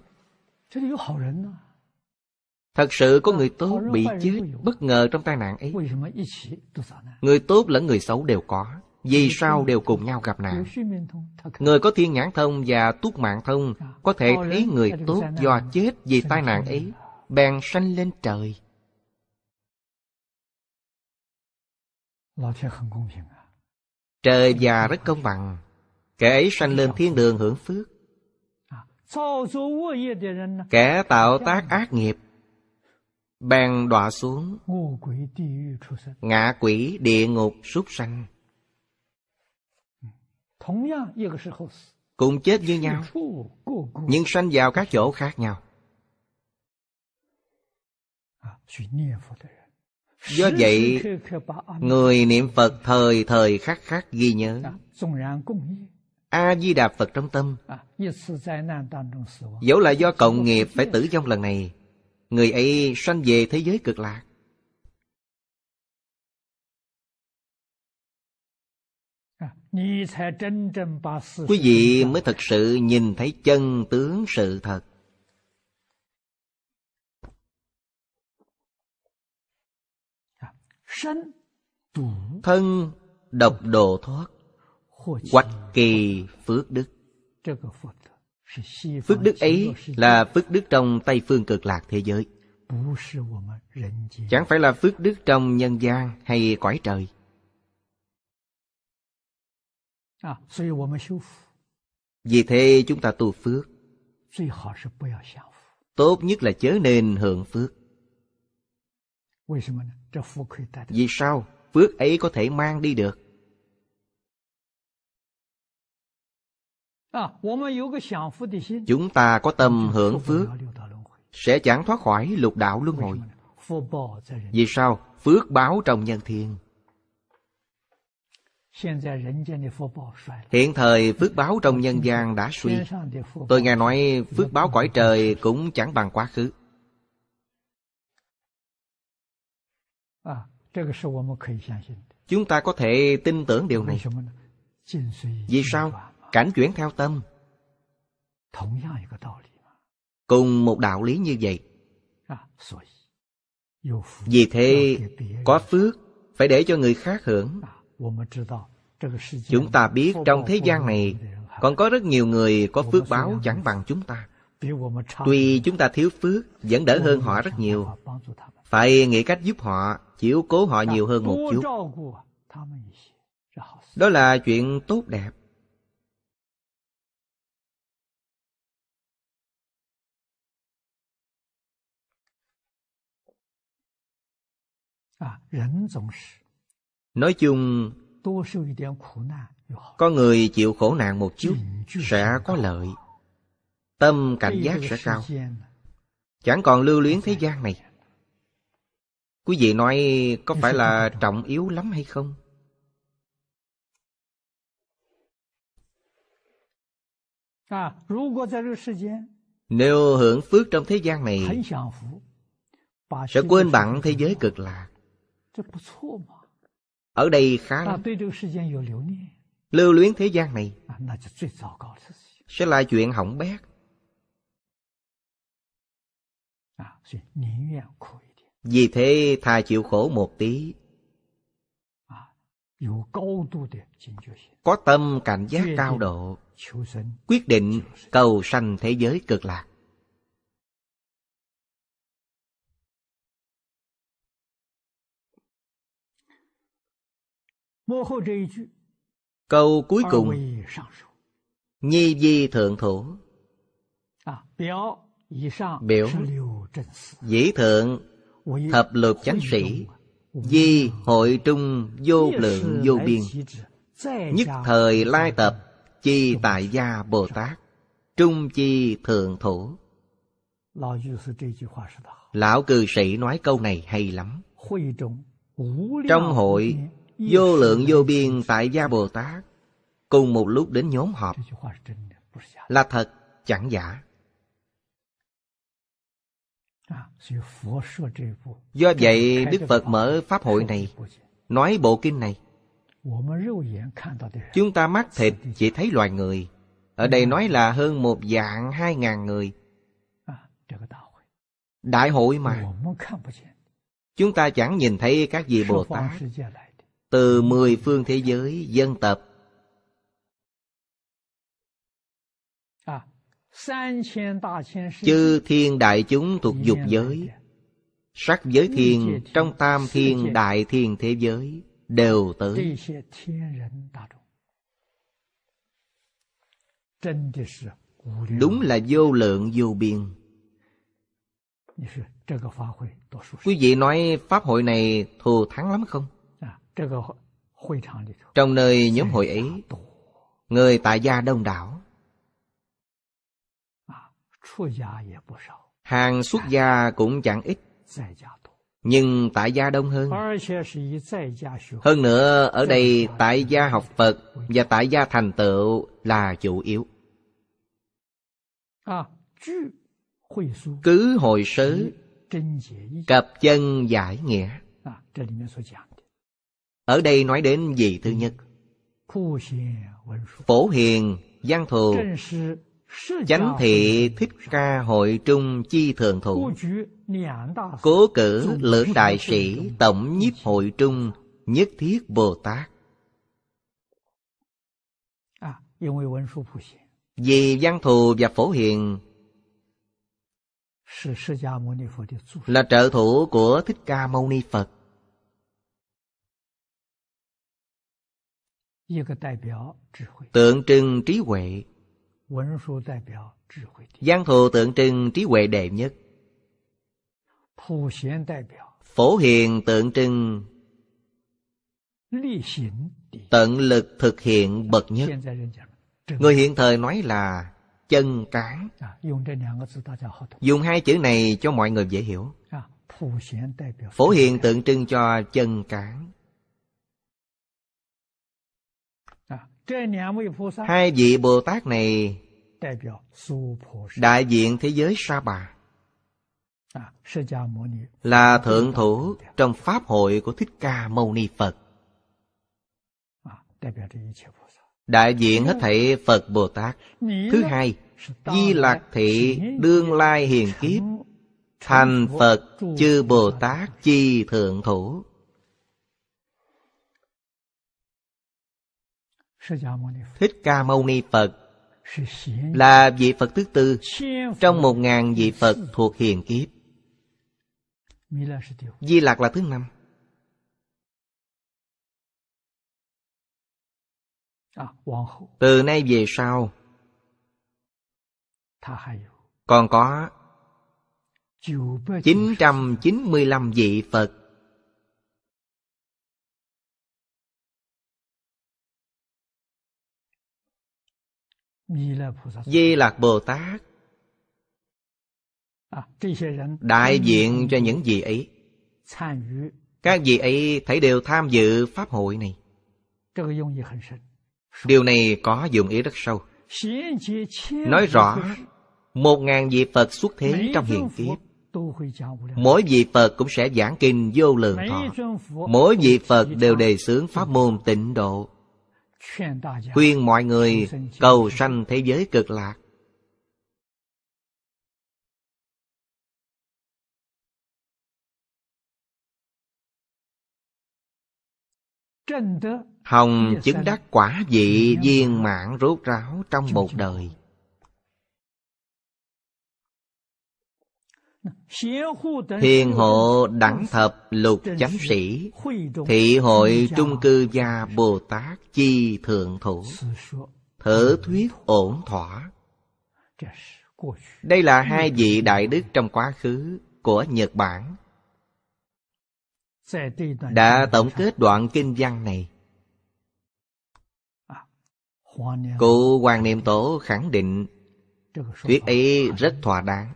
Thật sự có người tốt bị chết bất ngờ trong tai nạn ấy Người tốt lẫn người xấu đều có Vì sao đều cùng nhau gặp nạn Người có thiên nhãn thông và túc mạng thông à, Có thể thấy người tốt do chết vì tai nạn ấy Bèn sanh lên trời À? Trời già rất công à? bằng Kẻ sanh lên thiên à? đường hưởng phước Kẻ tạo tác ác nghiệp Bèn đọa xuống Ngạ quỷ địa ngục súc sanh Cùng chết như nhau Nhưng sanh vào các chỗ khác nhau Do vậy Người niệm Phật thời thời khắc khắc ghi nhớ dạ, A-di-đà Phật trong tâm à, Dẫu là do cộng nghiệp phải tử vong lần này Người ấy sanh về thế giới cực lạc à, Quý vị mới thật sự nhìn thấy chân tướng sự thật thân độc độ thoát hoặc kỳ phước đức phước đức ấy là phước đức trong tây phương cực lạc thế giới chẳng phải là phước đức trong nhân gian hay cõi trời à, vì thế chúng ta tu phước tốt nhất là chớ nên hưởng phước vì sao phước ấy có thể mang đi được? Chúng ta có tâm hưởng phước sẽ chẳng thoát khỏi lục đạo luân hồi. Vì sao? Phước báo trong nhân thiên. Hiện thời phước báo trong nhân gian đã suy Tôi nghe nói phước báo cõi trời cũng chẳng bằng quá khứ Chúng ta có thể tin tưởng điều này. Vì sao? Cảnh chuyển theo tâm. Cùng một đạo lý như vậy. À, Vì thế, có phước phải để cho người khác hưởng. Chúng ta biết trong thế gian này còn có rất nhiều người có phước báo chẳng bằng chúng ta. Tuy chúng ta thiếu phước, vẫn đỡ hơn họ rất nhiều. Phải nghĩ cách giúp họ, chiếu cố họ nhiều hơn một chút. Đó là chuyện tốt đẹp. À, Nói chung, có người chịu khổ nạn một chút sẽ có lợi. Tâm cảnh giác sẽ cao. Chẳng còn lưu luyến thế gian này. Quý vị nói có phải là trọng yếu lắm hay không? Nếu hưởng phước trong thế gian này Sẽ quên bạn thế giới cực lạc Ở đây khá lắm Lưu luyến thế gian này Sẽ là chuyện hỏng bét à, vì thế thà chịu khổ một tí. À, Có tâm cảnh giác cao độ, quyết định cầu sanh thế giới cực lạc. Câu cuối cùng Nhi di thượng thủ à, Biểu Dĩ thượng Thập lược chánh sĩ Di hội trung vô lượng vô biên Nhất thời lai tập Chi tại gia Bồ Tát Trung chi thượng thủ Lão cư sĩ nói câu này hay lắm Trong hội Vô lượng vô biên tại gia Bồ Tát Cùng một lúc đến nhóm họp Là thật chẳng giả Do vậy Đức Phật mở Pháp hội này Nói bộ kinh này Chúng ta mắt thịt chỉ thấy loài người Ở đây nói là hơn một dạng hai ngàn người Đại hội mà Chúng ta chẳng nhìn thấy các vị Bồ Tát Từ mười phương thế giới, dân tập Chư thiên đại chúng thuộc dục giới Sắc giới thiên trong tam thiên đại thiên thế giới Đều tới Đúng là vô lượng vô biên Quý vị nói Pháp hội này thù thắng lắm không? Trong nơi nhóm hội ấy Người tại gia đông đảo Hàng xuất gia cũng chẳng ít Nhưng tại gia đông hơn Hơn nữa ở đây tại gia học Phật Và tại gia thành tựu là chủ yếu Cứ hồi sớ Cập chân giải nghĩa Ở đây nói đến gì thứ nhất Phổ hiền, văn thù Chánh thị thích ca hội trung chi thường thủ Cố cử lưỡng đại sĩ tổng nhiếp hội trung nhất thiết Bồ Tát Vì văn thù và phổ hiền Là trợ thủ của Thích Ca Mâu Ni Phật Tượng trưng trí huệ Giang thù tượng trưng trí huệ đệ nhất Phổ hiền tượng trưng Tận lực thực hiện bậc nhất Người hiện thời nói là chân cán Dùng hai chữ này cho mọi người dễ hiểu Phổ hiền tượng trưng cho chân cán Hai vị Bồ Tát này đại diện thế giới Sa Bà à, là thượng thủ trong pháp hội của Thích Ca Mâu Ni Phật. À, đại diện hết thảy Phật Bồ Tát. Thứ hai, Di Lạc Thị đương lai hiền kiếp thành Phật chư Bồ Tát chi thượng thủ. Thích Ca Mâu Ni Phật là vị Phật thứ tư trong một ngàn vị Phật thuộc hiền kiếp. Di Lạc là thứ năm. À, Từ nay về sau Còn có 995 vị Phật Di Lạc Bồ Tát à, đại diện cho những gì ấy các vị ấy thấy đều tham dự pháp hội này điều này có dụng ý rất sâu nói rõ một ngàn vị phật xuất thế trong hiện kiếp mỗi vị phật cũng sẽ giảng kinh vô lượng thọ mỗi vị phật đều đề xướng pháp môn tịnh độ khuyên mọi người cầu sanh thế giới cực lạc hồng chứng đắc quả vị viên mãn rốt ráo trong một đời Hiền hộ đẳng thập lục chánh sĩ Thị hội trung cư gia Bồ Tát chi thượng thủ Thở thuyết ổn thỏa Đây là hai vị đại đức trong quá khứ của Nhật Bản Đã tổng kết đoạn kinh văn này Cụ Hoàng Niệm Tổ khẳng định Thuyết ấy rất thỏa đáng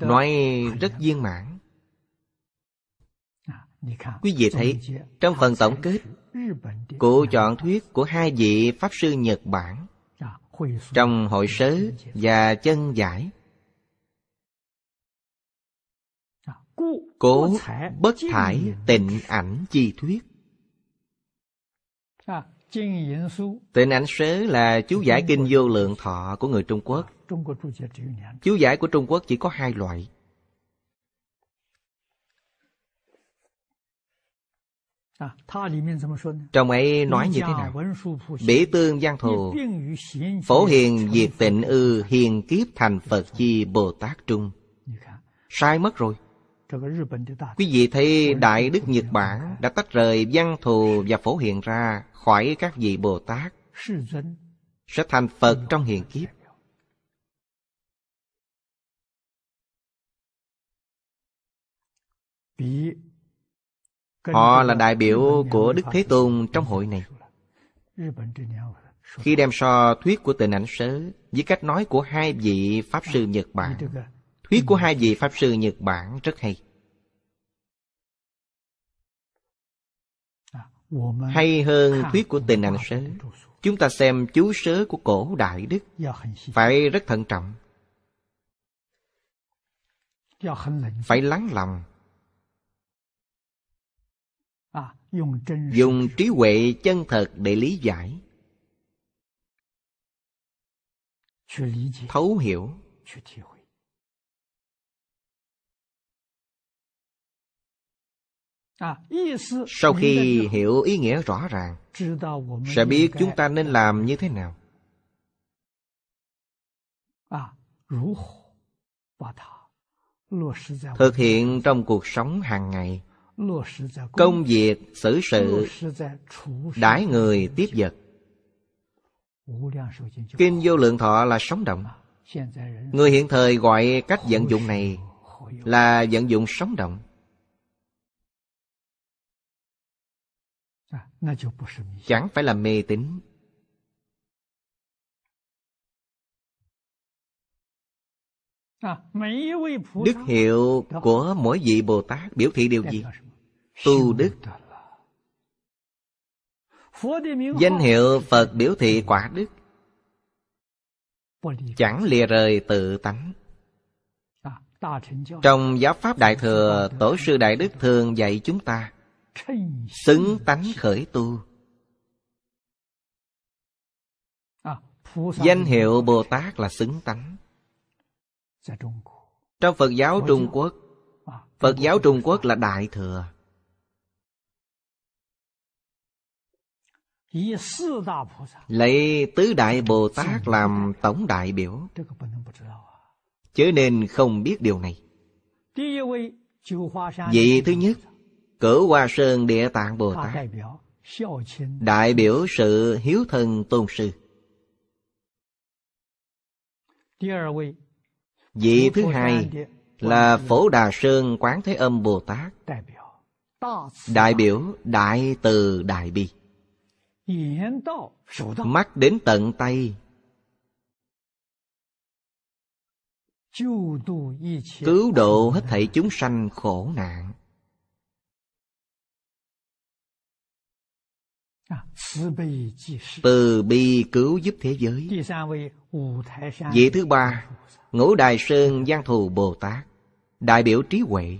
nói rất viên mãn quý vị thấy trong phần tổng kết cụ chọn thuyết của hai vị pháp sư nhật bản trong hội sớ và chân giải cố bất thải tịnh ảnh chi thuyết tịnh ảnh sớ là chú giải kinh vô lượng thọ của người trung quốc Chú giải của Trung Quốc chỉ có hai loại. À, trong ấy nói như thế nào? Bỉ tương gian thù Phổ hiền diệt tịnh ư hiền kiếp thành Phật chi Bồ Tát Trung Sai mất rồi Quý vị thấy Đại Đức Nhật Bản đã tách rời văn thù và phổ hiện ra khỏi các vị Bồ Tát Sẽ thành Phật trong hiền kiếp Họ là đại biểu của Đức Thế Tôn trong hội này. Khi đem so thuyết của tịnh ảnh sớ với cách nói của hai vị Pháp sư Nhật Bản, thuyết của hai vị Pháp sư Nhật Bản rất hay. Hay hơn thuyết của tịnh ảnh sớ, chúng ta xem chú sớ của cổ đại Đức dạ, phải rất thận trọng. Dạ, phải lắng lòng dùng trí huệ chân thật để lý giải thấu hiểu à, sau khi hiểu ý nghĩa rõ ràng sẽ biết chúng ta nên làm như thế nào à, thực hiện trong cuộc sống hàng ngày công việc xử sự đãi người tiếp vật kinh vô lượng thọ là sống động người hiện thời gọi cách vận dụng này là vận dụng sống động chẳng phải là mê tín đức hiệu của mỗi vị bồ tát biểu thị điều gì tu đức danh hiệu phật biểu thị quả đức chẳng lìa rời tự tánh trong giáo pháp đại thừa tổ sư đại đức thường dạy chúng ta xứng tánh khởi tu danh hiệu bồ tát là xứng tánh trong phật giáo trung quốc phật giáo trung quốc là đại thừa lấy tứ đại bồ tát làm tổng đại biểu chớ nên không biết điều này vị thứ nhất cửu hoa sơn địa tạng bồ tát đại biểu sự hiếu thân tôn sư vị thứ hai là phổ đà sơn quán thế âm bồ tát đại biểu đại từ đại bi mắt đến tận tay cứu độ hết thảy chúng sanh khổ nạn từ bi cứu giúp thế giới vị thứ ba ngũ đài sơn giang thù bồ tát đại biểu trí huệ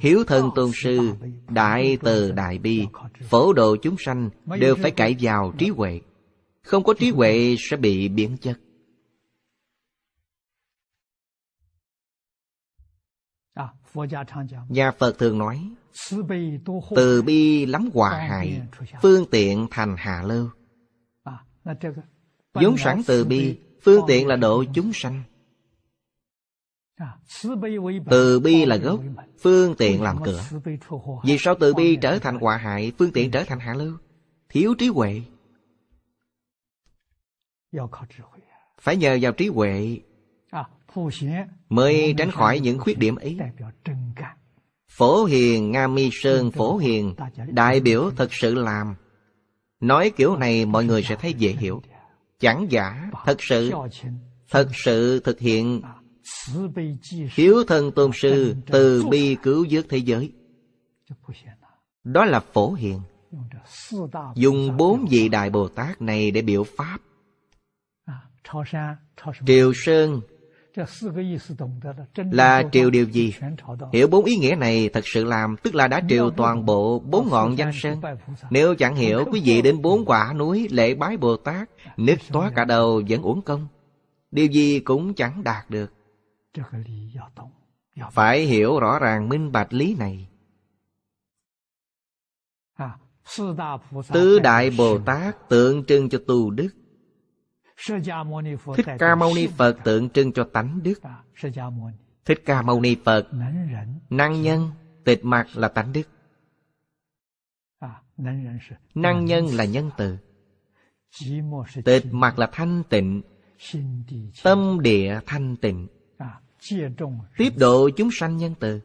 Hiếu thân tôn sư, đại từ đại bi, phổ độ chúng sanh đều phải cải vào trí huệ. Không có trí huệ sẽ bị biến chất. À, Nhà Phật thường nói Từ bi lắm hòa hại Phương tiện thành hạ lưu à, vốn sẵn từ bi Phương tiện là độ chúng sanh từ bi là gốc phương tiện làm cửa vì sao từ bi trở thành hòa hại phương tiện trở thành hạ lưu thiếu trí huệ phải nhờ vào trí huệ à, mới tránh khỏi những khuyết điểm ấy phổ hiền nga mi sơn phổ hiền đại biểu thật sự làm nói kiểu này mọi người sẽ thấy dễ hiểu chẳng giả thật sự thật sự thực hiện à hiếu thân tôn sư từ bi cứu vớt thế giới đó là phổ hiện dùng bốn vị đại bồ tát này để biểu pháp triều sơn là triều điều gì hiểu bốn ý nghĩa này thật sự làm tức là đã triều toàn bộ bốn ngọn danh sơn nếu chẳng hiểu quý vị đến bốn quả núi lễ bái bồ tát à, nước toát cả đầu vẫn uổng công điều gì cũng chẳng đạt được phải hiểu rõ ràng minh bạch lý này à, tứ đại bồ tát tượng trưng cho tu đức thích ca mâu ni phật tượng trưng cho tánh đức à, thích ca mâu ni phật năng nhân tịch mặt là tánh đức à, năng nhân là nhân từ tịch mặt là thanh tịnh tâm địa thanh tịnh tiếp độ chúng sanh nhân từ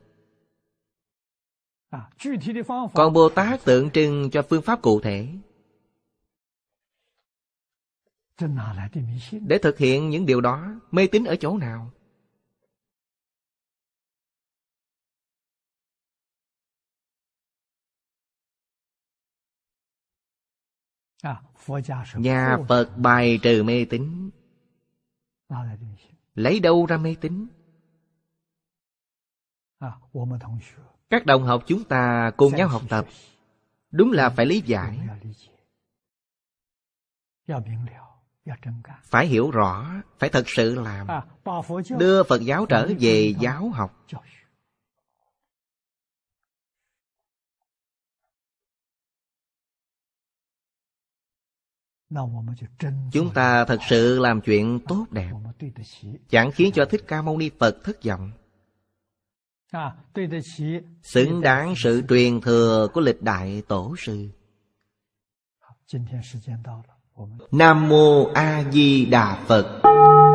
còn bồ tát tượng trưng cho phương pháp cụ thể để thực hiện những điều đó mê tín ở chỗ nào à, nhà phật bài trừ mê tín lấy đâu ra mê tín À, các đồng học chúng ta cùng nhau học tập đúng là phải lý giải phải hiểu rõ phải thật sự làm à, đưa phật giáo trở về giáo học chúng ta thật sự làm chuyện tốt đẹp chẳng khiến cho thích ca mâu ni phật thất vọng À, xứng đáng sự truyền thừa của lịch đại tổ sư nam mô a di đà phật